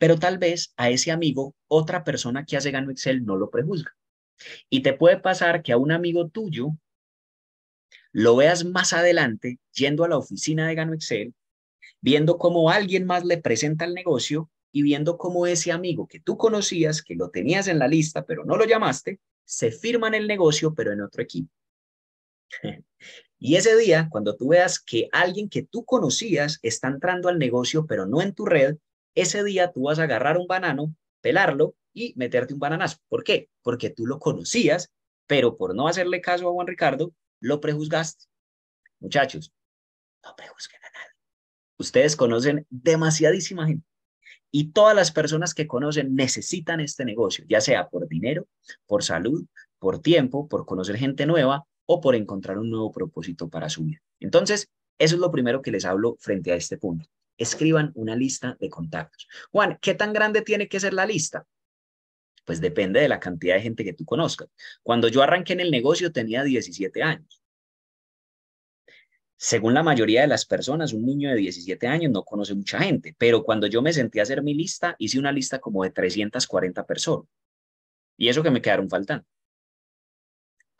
pero tal vez a ese amigo otra persona que hace Gano Excel no lo prejuzga. Y te puede pasar que a un amigo tuyo lo veas más adelante yendo a la oficina de Gano Excel, viendo cómo alguien más le presenta el negocio y viendo cómo ese amigo que tú conocías, que lo tenías en la lista, pero no lo llamaste, se firma en el negocio, pero en otro equipo. y ese día, cuando tú veas que alguien que tú conocías está entrando al negocio, pero no en tu red, ese día tú vas a agarrar un banano, pelarlo y meterte un bananazo. ¿Por qué? Porque tú lo conocías, pero por no hacerle caso a Juan Ricardo, lo prejuzgaste. Muchachos, no prejuzguen a nadie. Ustedes conocen demasiadísima gente. Y todas las personas que conocen necesitan este negocio, ya sea por dinero, por salud, por tiempo, por conocer gente nueva o por encontrar un nuevo propósito para su vida. Entonces, eso es lo primero que les hablo frente a este punto escriban una lista de contactos. Juan, ¿qué tan grande tiene que ser la lista? Pues depende de la cantidad de gente que tú conozcas. Cuando yo arranqué en el negocio tenía 17 años. Según la mayoría de las personas, un niño de 17 años no conoce mucha gente, pero cuando yo me sentí a hacer mi lista, hice una lista como de 340 personas. Y eso que me quedaron faltando.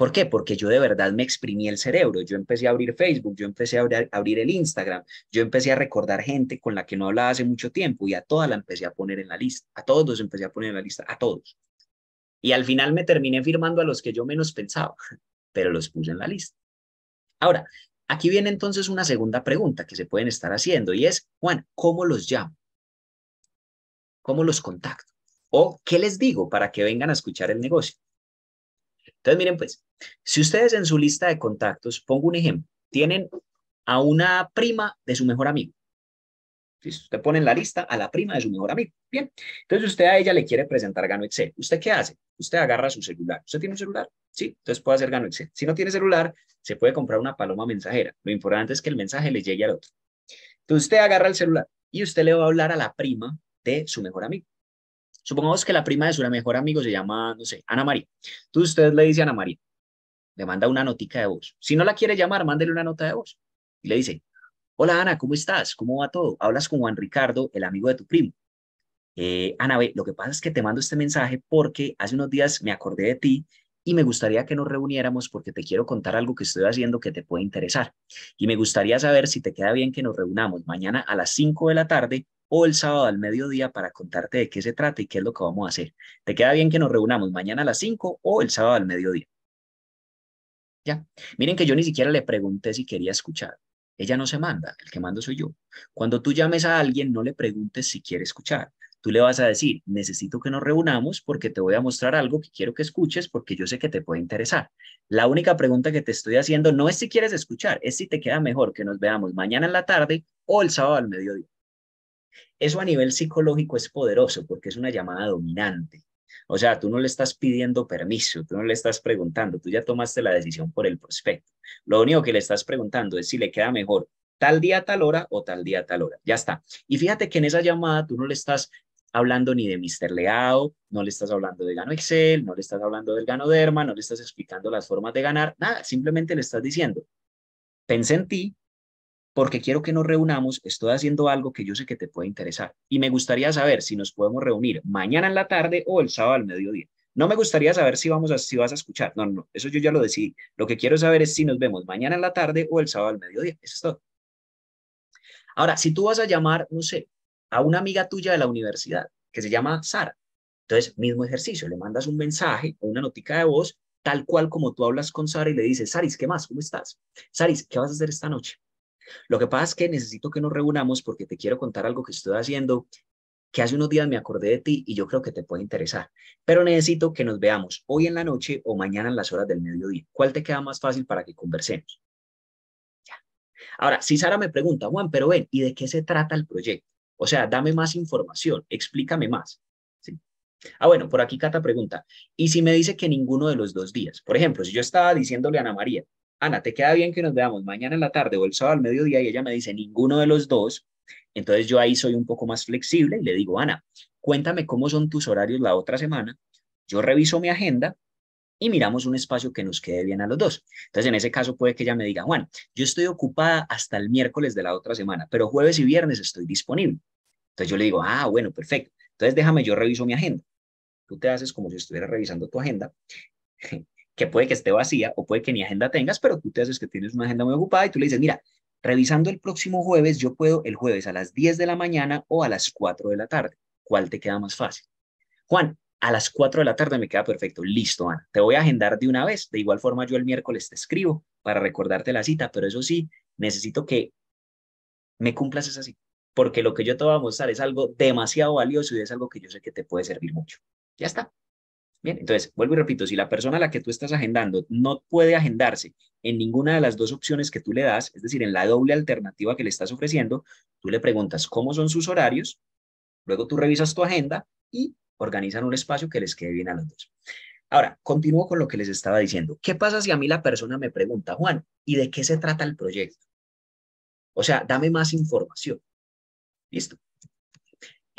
¿Por qué? Porque yo de verdad me exprimí el cerebro, yo empecé a abrir Facebook, yo empecé a abrir, el Instagram, yo empecé a recordar gente con la que no hablaba hace mucho tiempo y a toda la empecé a poner en la lista, a todos los empecé a poner en la lista, a todos. Y al final me terminé firmando a los que yo menos pensaba, pero los puse en la lista. Ahora, Aquí viene entonces una segunda pregunta que se pueden estar haciendo y es, Juan, ¿cómo los llamo? ¿Cómo los contacto? ¿O qué les digo para que vengan a escuchar el negocio? Entonces, miren, pues, si ustedes en su lista de contactos, pongo un ejemplo, tienen a una prima de su mejor amigo. usted pone en la lista a la prima de su mejor amigo. Bien, entonces usted a ella le quiere presentar Gano Excel. ¿Usted qué hace? Usted agarra su celular. ¿Usted tiene un celular? Sí, entonces puede hacer Gano Excel. Si no tiene celular, se puede comprar una paloma mensajera. Lo importante es que el mensaje le llegue al otro. Entonces usted agarra el celular y usted le va a hablar a la prima de su mejor amigo. Supongamos que la prima de su mejor amigo se llama, no sé, Ana María. Entonces usted le dice a Ana María, le manda una notica de voz. Si no la quiere llamar, mándele una nota de voz. Y le dice, hola Ana, ¿cómo estás? ¿Cómo va todo? Hablas con Juan Ricardo, el amigo de tu primo. Eh, Ana, ve, lo que pasa es que te mando este mensaje porque hace unos días me acordé de ti y me gustaría que nos reuniéramos porque te quiero contar algo que estoy haciendo que te puede interesar. Y me gustaría saber si te queda bien que nos reunamos mañana a las 5 de la tarde o el sábado al mediodía para contarte de qué se trata y qué es lo que vamos a hacer. ¿Te queda bien que nos reunamos mañana a las 5 o el sábado al mediodía? Ya. Miren que yo ni siquiera le pregunté si quería escuchar. Ella no se manda, el que mando soy yo. Cuando tú llames a alguien, no le preguntes si quiere escuchar. Tú le vas a decir, necesito que nos reunamos porque te voy a mostrar algo que quiero que escuches porque yo sé que te puede interesar. La única pregunta que te estoy haciendo no es si quieres escuchar, es si te queda mejor que nos veamos mañana en la tarde o el sábado al mediodía. Eso a nivel psicológico es poderoso porque es una llamada dominante. O sea, tú no le estás pidiendo permiso, tú no le estás preguntando, tú ya tomaste la decisión por el prospecto. Lo único que le estás preguntando es si le queda mejor tal día, tal hora o tal día, tal hora. Ya está. Y fíjate que en esa llamada tú no le estás hablando ni de Mr. Leao, no le estás hablando de Gano Excel, no le estás hablando del Gano Ganoderma, no le estás explicando las formas de ganar, nada, simplemente le estás diciendo, pensé en ti, porque quiero que nos reunamos, estoy haciendo algo que yo sé que te puede interesar y me gustaría saber si nos podemos reunir mañana en la tarde o el sábado al mediodía. No me gustaría saber si vamos a, si vas a escuchar. No, no, eso yo ya lo decidí. Lo que quiero saber es si nos vemos mañana en la tarde o el sábado al mediodía. Eso es todo. Ahora, si tú vas a llamar, no sé, a una amiga tuya de la universidad que se llama Sara, entonces mismo ejercicio, le mandas un mensaje o una notica de voz tal cual como tú hablas con Sara y le dices, Saris, ¿qué más? ¿Cómo estás? Saris, ¿qué vas a hacer esta noche? Lo que pasa es que necesito que nos reunamos porque te quiero contar algo que estoy haciendo, que hace unos días me acordé de ti y yo creo que te puede interesar. Pero necesito que nos veamos hoy en la noche o mañana en las horas del mediodía. ¿Cuál te queda más fácil para que conversemos? Ya. Ahora, si Sara me pregunta, Juan, pero ven, ¿y de qué se trata el proyecto? O sea, dame más información, explícame más. Ah, bueno, por aquí Cata pregunta, ¿y si me dice que ninguno de los dos días? Por ejemplo, si yo estaba diciéndole a Ana María, Ana, ¿te queda bien que nos veamos mañana en la tarde o el sábado al mediodía? Y ella me dice, ninguno de los dos. Entonces yo ahí soy un poco más flexible y le digo, Ana, cuéntame cómo son tus horarios la otra semana. Yo reviso mi agenda y miramos un espacio que nos quede bien a los dos. Entonces, en ese caso puede que ella me diga, Juan, yo estoy ocupada hasta el miércoles de la otra semana, pero jueves y viernes estoy disponible. Entonces yo le digo, ah, bueno, perfecto. Entonces déjame, yo reviso mi agenda. Tú te haces como si estuviera revisando tu agenda que puede que esté vacía o puede que ni agenda tengas, pero tú te haces que tienes una agenda muy ocupada y tú le dices, mira, revisando el próximo jueves, yo puedo el jueves a las 10 de la mañana o a las 4 de la tarde. ¿Cuál te queda más fácil? Juan, a las 4 de la tarde me queda perfecto. Listo, Ana. Te voy a agendar de una vez. De igual forma, yo el miércoles te escribo para recordarte la cita, pero eso sí, necesito que me cumplas esa cita, porque lo que yo te voy a mostrar es algo demasiado valioso y es algo que yo sé que te puede servir mucho. Ya está. Bien, entonces, vuelvo y repito, si la persona a la que tú estás agendando no puede agendarse en ninguna de las dos opciones que tú le das, es decir, en la doble alternativa que le estás ofreciendo, tú le preguntas cómo son sus horarios, luego tú revisas tu agenda y organizan un espacio que les quede bien a los dos. Ahora, continúo con lo que les estaba diciendo. ¿Qué pasa si a mí la persona me pregunta, Juan, ¿y de qué se trata el proyecto? O sea, dame más información. Listo.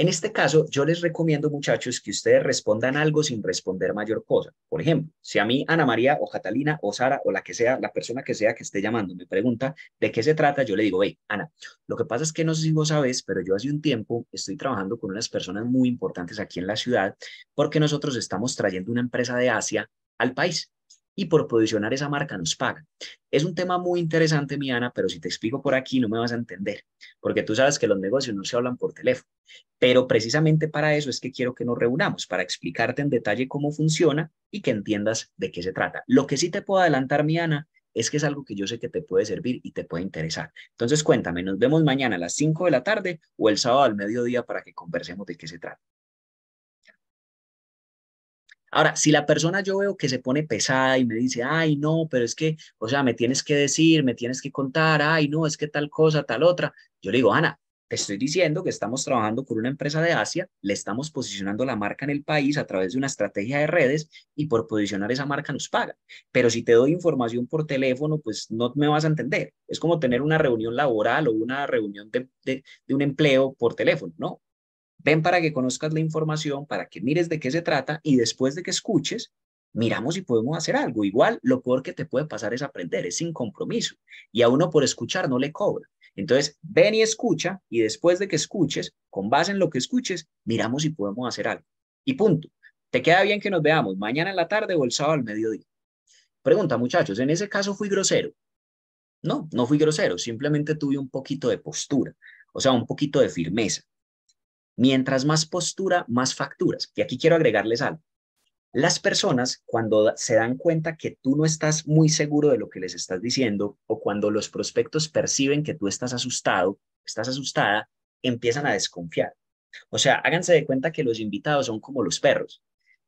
En este caso, yo les recomiendo, muchachos, que ustedes respondan algo sin responder mayor cosa. Por ejemplo, si a mí Ana María o Catalina o Sara o la que sea, la persona que sea que esté llamando me pregunta de qué se trata, yo le digo, hey, Ana, lo que pasa es que no sé si vos sabes, pero yo hace un tiempo estoy trabajando con unas personas muy importantes aquí en la ciudad porque nosotros estamos trayendo una empresa de Asia al país y por posicionar esa marca nos pagan. Es un tema muy interesante, mi Ana, pero si te explico por aquí no me vas a entender, porque tú sabes que los negocios no se hablan por teléfono. Pero precisamente para eso es que quiero que nos reunamos, para explicarte en detalle cómo funciona y que entiendas de qué se trata. Lo que sí te puedo adelantar, mi Ana, es que es algo que yo sé que te puede servir y te puede interesar. Entonces cuéntame, nos vemos mañana a las 5 de la tarde o el sábado al mediodía para que conversemos de qué se trata. Ahora, si la persona yo veo que se pone pesada y me dice, ay, no, pero es que, o sea, me tienes que decir, me tienes que contar, ay, no, es que tal cosa, tal otra, yo le digo, Ana, te estoy diciendo que estamos trabajando con una empresa de Asia, le estamos posicionando la marca en el país a través de una estrategia de redes y por posicionar esa marca nos paga. Pero si te doy información por teléfono, pues no me vas a entender. Es como tener una reunión laboral o una reunión de un empleo por teléfono, ¿no? Ven para que conozcas la información, para que mires de qué se trata y después de que escuches, miramos si podemos hacer algo. Igual, lo peor que te puede pasar es aprender, es sin compromiso. Y a uno por escuchar no le cobra. Entonces, ven y escucha y después de que escuches, con base en lo que escuches, miramos si podemos hacer algo. Y punto. ¿Te queda bien que nos veamos mañana en la tarde o el sábado al mediodía? Pregunta, muchachos, ¿en ese caso fui grosero? No, no fui grosero, simplemente tuve un poquito de postura, o sea, un poquito de firmeza. Mientras más postura, más facturas. Y aquí quiero agregarles algo. Las personas, cuando se dan cuenta que tú no estás muy seguro de lo que les estás diciendo, o cuando los prospectos perciben que tú estás asustado, estás asustada, empiezan a desconfiar. O sea, háganse de cuenta que los invitados son como los perros.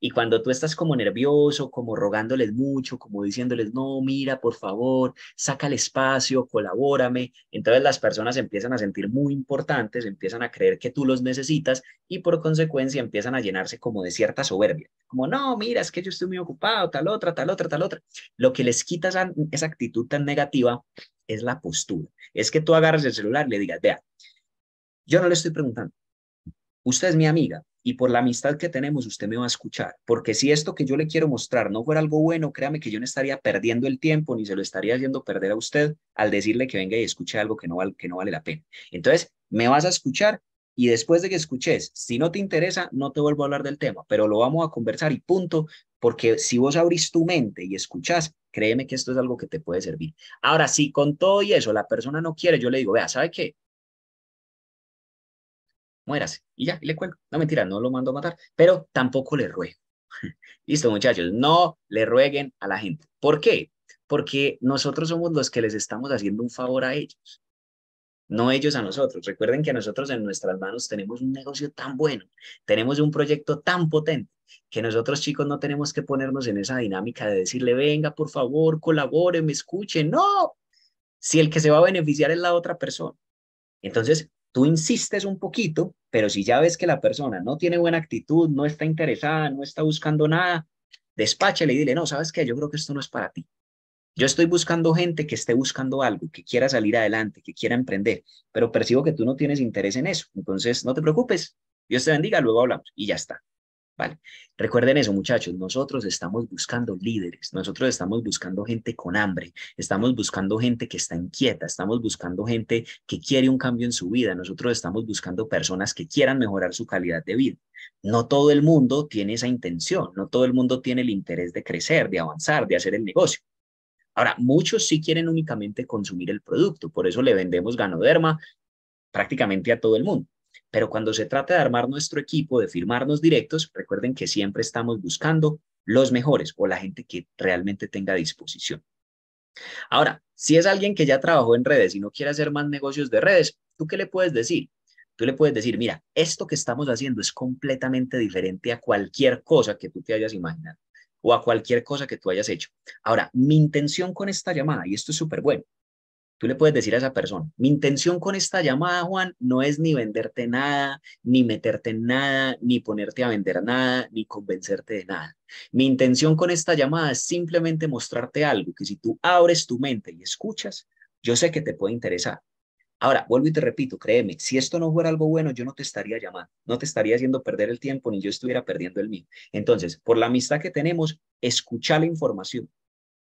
Y cuando tú estás como nervioso, como rogándoles mucho, como diciéndoles, no, mira, por favor, saca el espacio, colabórame, entonces las personas empiezan a sentir muy importantes, empiezan a creer que tú los necesitas y por consecuencia empiezan a llenarse como de cierta soberbia, como, no, mira, es que yo estoy muy ocupado, tal otra, tal otra, tal otra. Lo que les quita esa, actitud tan negativa es la postura. Es que tú agarras el celular y le digas, vea, yo no le estoy preguntando, usted es mi amiga, y por la amistad que tenemos usted me va a escuchar, porque si esto que yo le quiero mostrar no fuera algo bueno, créame que yo no estaría perdiendo el tiempo ni se lo estaría haciendo perder a usted al decirle que venga y escuche algo que no, vale, que no vale la pena. Entonces, me vas a escuchar y después de que escuches, si no te interesa, no te vuelvo a hablar del tema, pero lo vamos a conversar y punto, porque si vos abrís tu mente y escuchás, créeme que esto es algo que te puede servir. Ahora, si con todo y eso la persona no quiere, yo le digo, vea, ¿sabe qué? muérase. Y ya, le cuelgo. No, mentira, no lo mando a matar, pero tampoco le ruego. Listo, muchachos, no le rueguen a la gente. ¿Por qué? Porque nosotros somos los que les estamos haciendo un favor a ellos, no ellos a nosotros. Recuerden que nosotros en nuestras manos tenemos un negocio tan bueno, tenemos un proyecto tan potente, que nosotros chicos no tenemos que ponernos en esa dinámica de decirle, venga, por favor, colabore, me escuche. No, si el que se va a beneficiar es la otra persona. Entonces, tú insistes un poquito, pero si ya ves que la persona no tiene buena actitud, no está interesada, no está buscando nada, despáchale y dile, no, ¿sabes qué? Yo creo que esto no es para ti. Yo estoy buscando gente que esté buscando algo, que quiera salir adelante, que quiera emprender, pero percibo que tú no tienes interés en eso. Entonces, no te preocupes. Dios te bendiga, luego hablamos y ya está. ¿vale? Recuerden eso, muchachos, nosotros estamos buscando líderes, nosotros estamos buscando gente con hambre, estamos buscando gente que está inquieta, estamos buscando gente que quiere un cambio en su vida, nosotros estamos buscando personas que quieran mejorar su calidad de vida. No todo el mundo tiene esa intención, no todo el mundo tiene el interés de crecer, de avanzar, de hacer el negocio. Ahora, muchos sí quieren únicamente consumir el producto, por eso le vendemos Ganoderma prácticamente a todo el mundo. Pero cuando se trata de armar nuestro equipo, de firmarnos directos, recuerden que siempre estamos buscando los mejores o la gente que realmente tenga disposición. Ahora, si es alguien que ya trabajó en redes y no quiere hacer más negocios de redes, ¿tú qué le puedes decir? Tú le puedes decir, mira, esto que estamos haciendo es completamente diferente a cualquier cosa que tú te hayas imaginado o a cualquier cosa que tú hayas hecho. Ahora, mi intención con esta llamada, y esto es súper bueno, Tú le puedes decir a esa persona, mi intención con esta llamada, Juan, no es ni venderte nada, ni meterte en nada, ni ponerte a vender nada, ni convencerte de nada. Mi intención con esta llamada es simplemente mostrarte algo que si tú abres tu mente y escuchas, yo sé que te puede interesar. Ahora, vuelvo y te repito, créeme, si esto no fuera algo bueno, yo no te estaría llamando, no te estaría haciendo perder el tiempo, ni yo estuviera perdiendo el mío. Entonces, por la amistad que tenemos, escucha la información,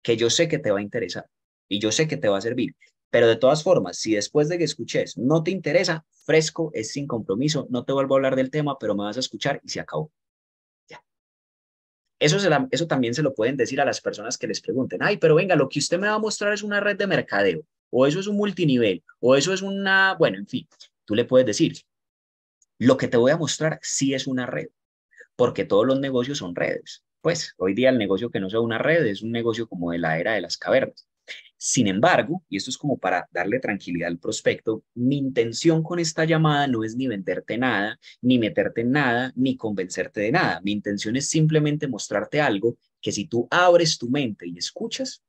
que yo sé que te va a interesar y yo sé que te va a servir. Pero de todas formas, si después de que escuches no te interesa, fresco, es sin compromiso, no te vuelvo a hablar del tema, pero me vas a escuchar y se acabó. Ya. Eso, eso también se lo pueden decir a las personas que les pregunten, ay, pero venga, lo que usted me va a mostrar es una red de mercadeo, o eso es un multinivel, o eso es una, bueno, en fin, tú le puedes decir, lo que te voy a mostrar sí es una red, porque todos los negocios son redes. Pues hoy día el negocio que no sea una red es un negocio como de la era de las cavernas. Sin embargo, y esto es como para darle tranquilidad al prospecto, mi intención con esta llamada no es ni venderte nada, ni meterte en nada, ni convencerte de nada. Mi intención es simplemente mostrarte algo que si tú abres tu mente y escuchas,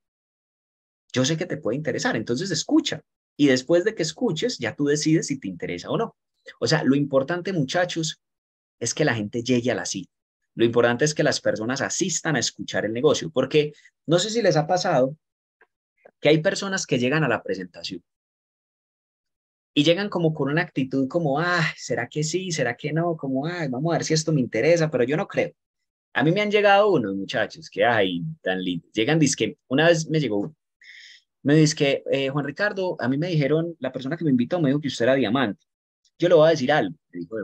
yo sé que te puede interesar, entonces escucha. Y después de que escuches, ya tú decides si te interesa o no. O sea, lo importante, muchachos, es que la gente llegue a la cita. Lo importante es que las personas asistan a escuchar el negocio, porque no sé si les ha pasado, que hay personas que llegan a la presentación y llegan como con una actitud como, ah, ¿será que sí? ¿Será que no? Como, ah, vamos a ver si esto me interesa, pero yo no creo. A mí me han llegado unos muchachos que, ay, tan lindos. Llegan, que una vez me llegó uno. Me dice que, eh, Juan Ricardo, a mí me dijeron, la persona que me invitó me dijo que usted era diamante. Yo le voy a decir algo, me dijo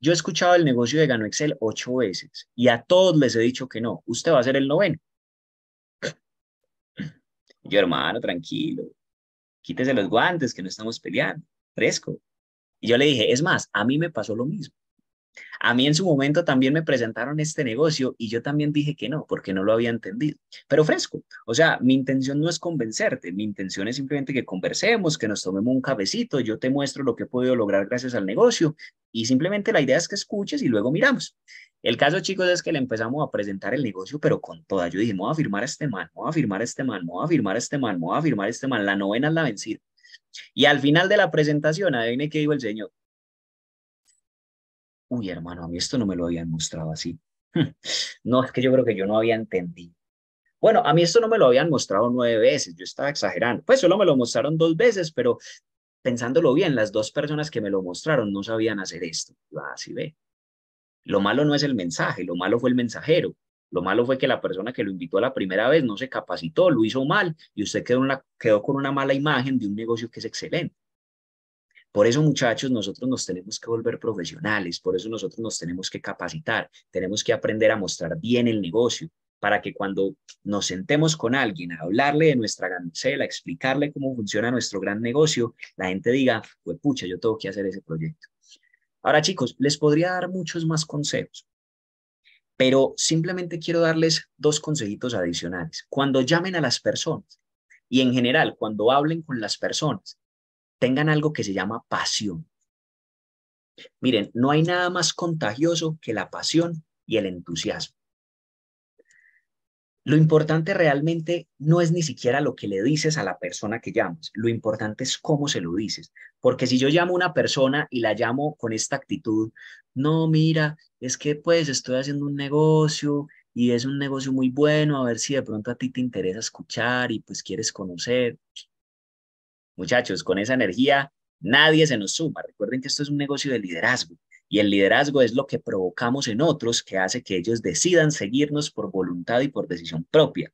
Yo he escuchado el negocio de Gano Excel ocho veces y a todos les he dicho que no. Usted va a ser el noveno. Yo, hermano, tranquilo, quítese los guantes, que no estamos peleando, fresco. Y yo le dije, es más, a mí me pasó lo mismo. A mí en su momento también me presentaron este negocio y yo también dije que no, porque no lo había entendido. Pero fresco, o sea, mi intención no es convencerte, mi intención es simplemente que conversemos, que nos tomemos un cabecito, yo te muestro lo que he podido lograr gracias al negocio y simplemente la idea es que escuches y luego miramos. El caso, chicos, es que le empezamos a presentar el negocio, pero con toda. Yo dije, me a firmar este man, me a firmar este man, me a firmar este man, me a firmar este man. La novena es la vencida. Y al final de la presentación, adivine qué dijo el señor. Uy, hermano, a mí esto no me lo habían mostrado así. no, es que yo creo que yo no había entendido. Bueno, a mí esto no me lo habían mostrado nueve veces, yo estaba exagerando. Pues solo me lo mostraron dos veces, pero pensándolo bien, las dos personas que me lo mostraron no sabían hacer esto. así ah, ve. Lo malo no es el mensaje, lo malo fue el mensajero. Lo malo fue que la persona que lo invitó la primera vez no se capacitó, lo hizo mal y usted quedó, quedó con una mala imagen de un negocio que es excelente. Por eso, muchachos, nosotros nos tenemos que volver profesionales, por eso nosotros nos tenemos que capacitar, tenemos que aprender a mostrar bien el negocio, para que cuando nos sentemos con alguien a hablarle de nuestra gancela, explicarle cómo funciona nuestro gran negocio, la gente diga, pues pucha, yo tengo que hacer ese proyecto. Ahora chicos, les podría dar muchos más consejos, pero simplemente quiero darles dos consejitos adicionales. Cuando llamen a las personas y en general cuando hablen con las personas, tengan algo que se llama pasión. Miren, no hay nada más contagioso que la pasión y el entusiasmo. Lo importante realmente no es ni siquiera lo que le dices a la persona que llamas, lo importante es cómo se lo dices, porque si yo llamo a una persona y la llamo con esta actitud, no, mira, es que pues estoy haciendo un negocio y es un negocio muy bueno, a ver si de pronto a ti te interesa escuchar y pues quieres conocer. Muchachos, con esa energía nadie se nos suma. Recuerden que esto es un negocio de liderazgo y el liderazgo es lo que provocamos en otros que hace que ellos decidan seguirnos por voluntad y por decisión propia.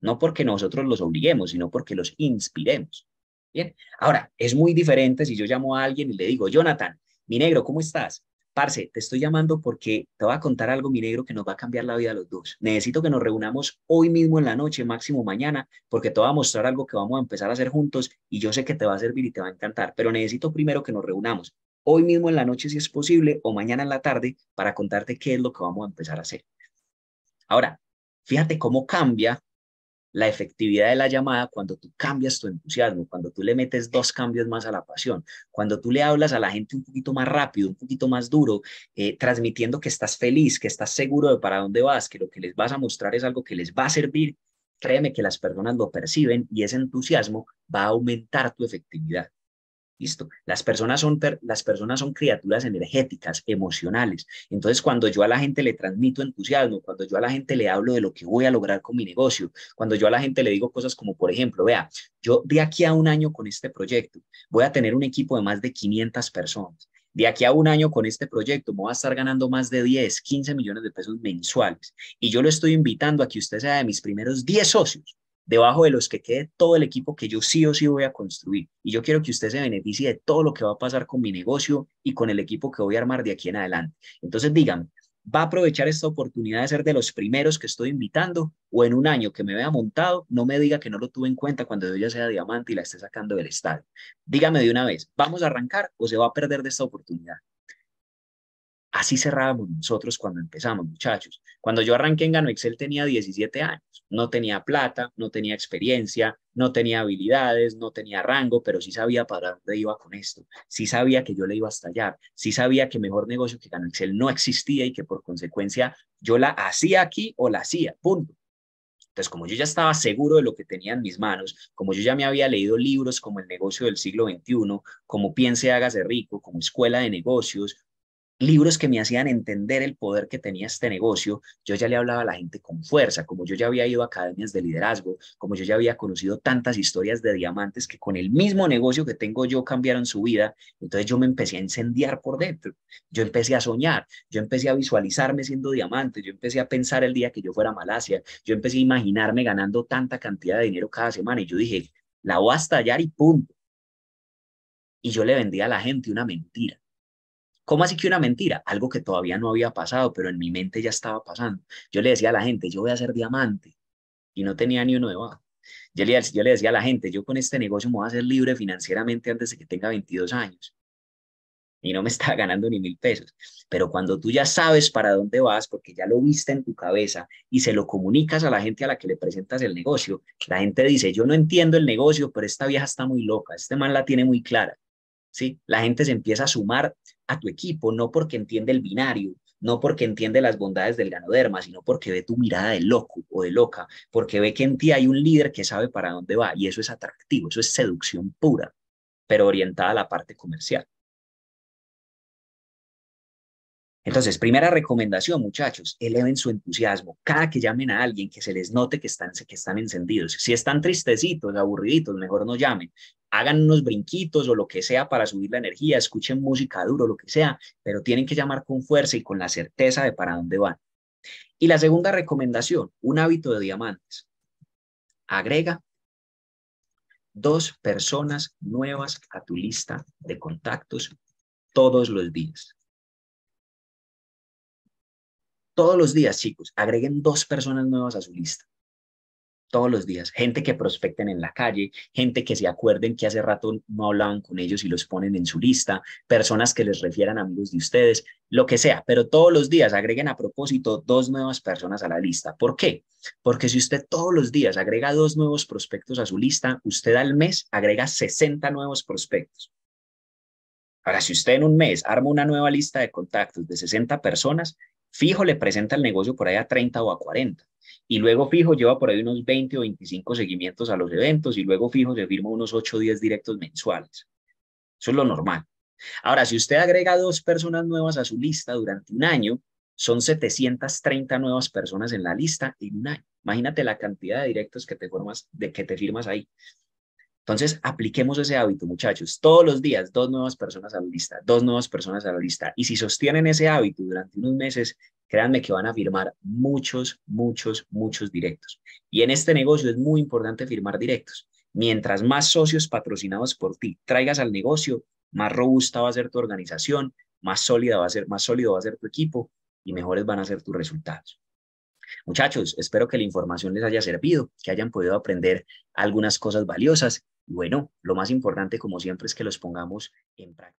No porque nosotros los obliguemos, sino porque los inspiremos. Bien, ahora, es muy diferente si yo llamo a alguien y le digo, Jonathan, mi negro, ¿cómo estás? Parce, te estoy llamando porque te voy a contar algo, mi negro, que nos va a cambiar la vida a los dos. Necesito que nos reunamos hoy mismo en la noche, máximo mañana, porque te voy a mostrar algo que vamos a empezar a hacer juntos y yo sé que te va a servir y te va a encantar, pero necesito primero que nos reunamos hoy mismo en la noche si es posible o mañana en la tarde para contarte qué es lo que vamos a empezar a hacer. Ahora, fíjate cómo cambia la efectividad de la llamada cuando tú cambias tu entusiasmo, cuando tú le metes dos cambios más a la pasión, cuando tú le hablas a la gente un poquito más rápido, un poquito más duro, eh, transmitiendo que estás feliz, que estás seguro de para dónde vas, que lo que les vas a mostrar es algo que les va a servir, créeme que las personas lo perciben y ese entusiasmo va a aumentar tu efectividad. ¿Listo? Las personas, son las personas son criaturas energéticas, emocionales. Entonces, cuando yo a la gente le transmito entusiasmo, cuando yo a la gente le hablo de lo que voy a lograr con mi negocio, cuando yo a la gente le digo cosas como, por ejemplo, vea, yo de aquí a un año con este proyecto voy a tener un equipo de más de 500 personas. De aquí a un año con este proyecto me voy a estar ganando más de 10, 15 millones de pesos mensuales. Y yo lo estoy invitando a que usted sea de mis primeros 10 socios debajo de los que quede todo el equipo que yo sí o sí voy a construir. Y yo quiero que usted se beneficie de todo lo que va a pasar con mi negocio y con el equipo que voy a armar de aquí en adelante. Entonces, dígame, ¿va a aprovechar esta oportunidad de ser de los primeros que estoy invitando? O en un año que me vea montado, no me diga que no lo tuve en cuenta cuando yo ya sea diamante y la esté sacando del estadio. Dígame de una vez, ¿vamos a arrancar o se va a perder de esta oportunidad? Así cerrábamos nosotros cuando empezamos, muchachos. Cuando yo arranqué en Gano Excel tenía 17 años. No tenía plata, no tenía experiencia, no tenía habilidades, no tenía rango, pero sí sabía para dónde iba con esto. Sí sabía que yo le iba a estallar. Sí sabía que mejor negocio que Gano Excel no existía y que por consecuencia yo la hacía aquí o la hacía. Punto. Entonces, como yo ya estaba seguro de lo que tenía en mis manos, como yo ya me había leído libros como El negocio del siglo XXI, como Piense, hágase rico, como Escuela de Negocios, libros que me hacían entender el poder que tenía este negocio, yo ya le hablaba a la gente con fuerza, como yo ya había ido a academias de liderazgo, como yo ya había conocido tantas historias de diamantes que con el mismo negocio que tengo yo cambiaron su vida, entonces yo me empecé a incendiar por dentro, yo empecé a soñar, yo empecé a visualizarme siendo diamante, yo empecé a pensar el día que yo fuera a Malasia, yo empecé a imaginarme ganando tanta cantidad de dinero cada semana y yo dije, la voy a estallar y punto. Y yo le vendía a la gente una mentira ¿Cómo así que una mentira? Algo que todavía no había pasado, pero en mi mente ya estaba pasando. Yo le decía a la gente, yo voy a ser diamante y no tenía ni uno de Yo le, decía a la gente, yo con este negocio me voy a hacer libre financieramente antes de que tenga 22 años. Y no me estaba ganando ni mil pesos. Pero cuando tú ya sabes para dónde vas, porque ya lo viste en tu cabeza y se lo comunicas a la gente a la que le presentas el negocio, la gente dice, yo no entiendo el negocio, pero esta vieja está muy loca, este man la tiene muy clara. La gente se empieza a sumar a tu equipo, no porque entiende el binario, no porque entiende las bondades del ganoderma, sino porque ve tu mirada de loco o de loca, porque ve que en ti hay un líder que sabe para dónde va y eso es atractivo, eso es seducción pura, pero orientada a la parte comercial. Entonces, primera recomendación, muchachos, eleven su entusiasmo. Cada que llamen a alguien, que se les note que están, que están encendidos. Si están tristecitos, aburriditos, mejor no llamen hagan unos brinquitos o lo que sea para subir la energía, escuchen música duro, lo que sea, pero tienen que llamar con fuerza y con la certeza de para dónde van. Y la segunda recomendación, un hábito de diamantes. Agrega dos personas nuevas a tu lista de contactos todos los días. Todos los días, chicos, agreguen dos personas nuevas a su lista todos los días, gente que prospecten en la calle, gente que se acuerden que hace rato no hablaban con ellos y los ponen en su lista, personas que les refieran amigos de ustedes, lo que sea, pero todos los días agreguen a propósito dos nuevas personas a la lista. ¿Por qué? Porque si usted todos los días agrega dos nuevos prospectos a su lista, usted al mes agrega 60 nuevos prospectos. Ahora, si usted en un mes arma una nueva lista de contactos de 60 personas, Fijo le presenta el negocio por ahí a 30 o a 40. Y luego Fijo lleva por ahí unos 20 o 25 seguimientos a los eventos y luego Fijo se firma unos 8 o 10 directos mensuales. Eso es lo normal. Ahora, si usted agrega dos personas nuevas a su lista durante un año, son 730 nuevas personas en la lista en un año. Imagínate la cantidad de directos que te, formas, de, que te firmas ahí. Entonces, apliquemos ese hábito, muchachos. Todos los días, dos nuevas personas a la lista, dos nuevas personas a la lista. Y si sostienen ese hábito durante unos meses, créanme que van a firmar muchos, muchos, muchos directos. Y en este negocio es muy importante firmar directos. Mientras más socios patrocinados por ti traigas al negocio, más robusta va a ser tu organización, más sólida va a ser, más sólido va a ser tu equipo y mejores van a ser tus resultados. Muchachos, espero que la información les haya servido, que hayan podido aprender algunas cosas valiosas. Bueno, lo más importante, como siempre, es que los pongamos en práctica.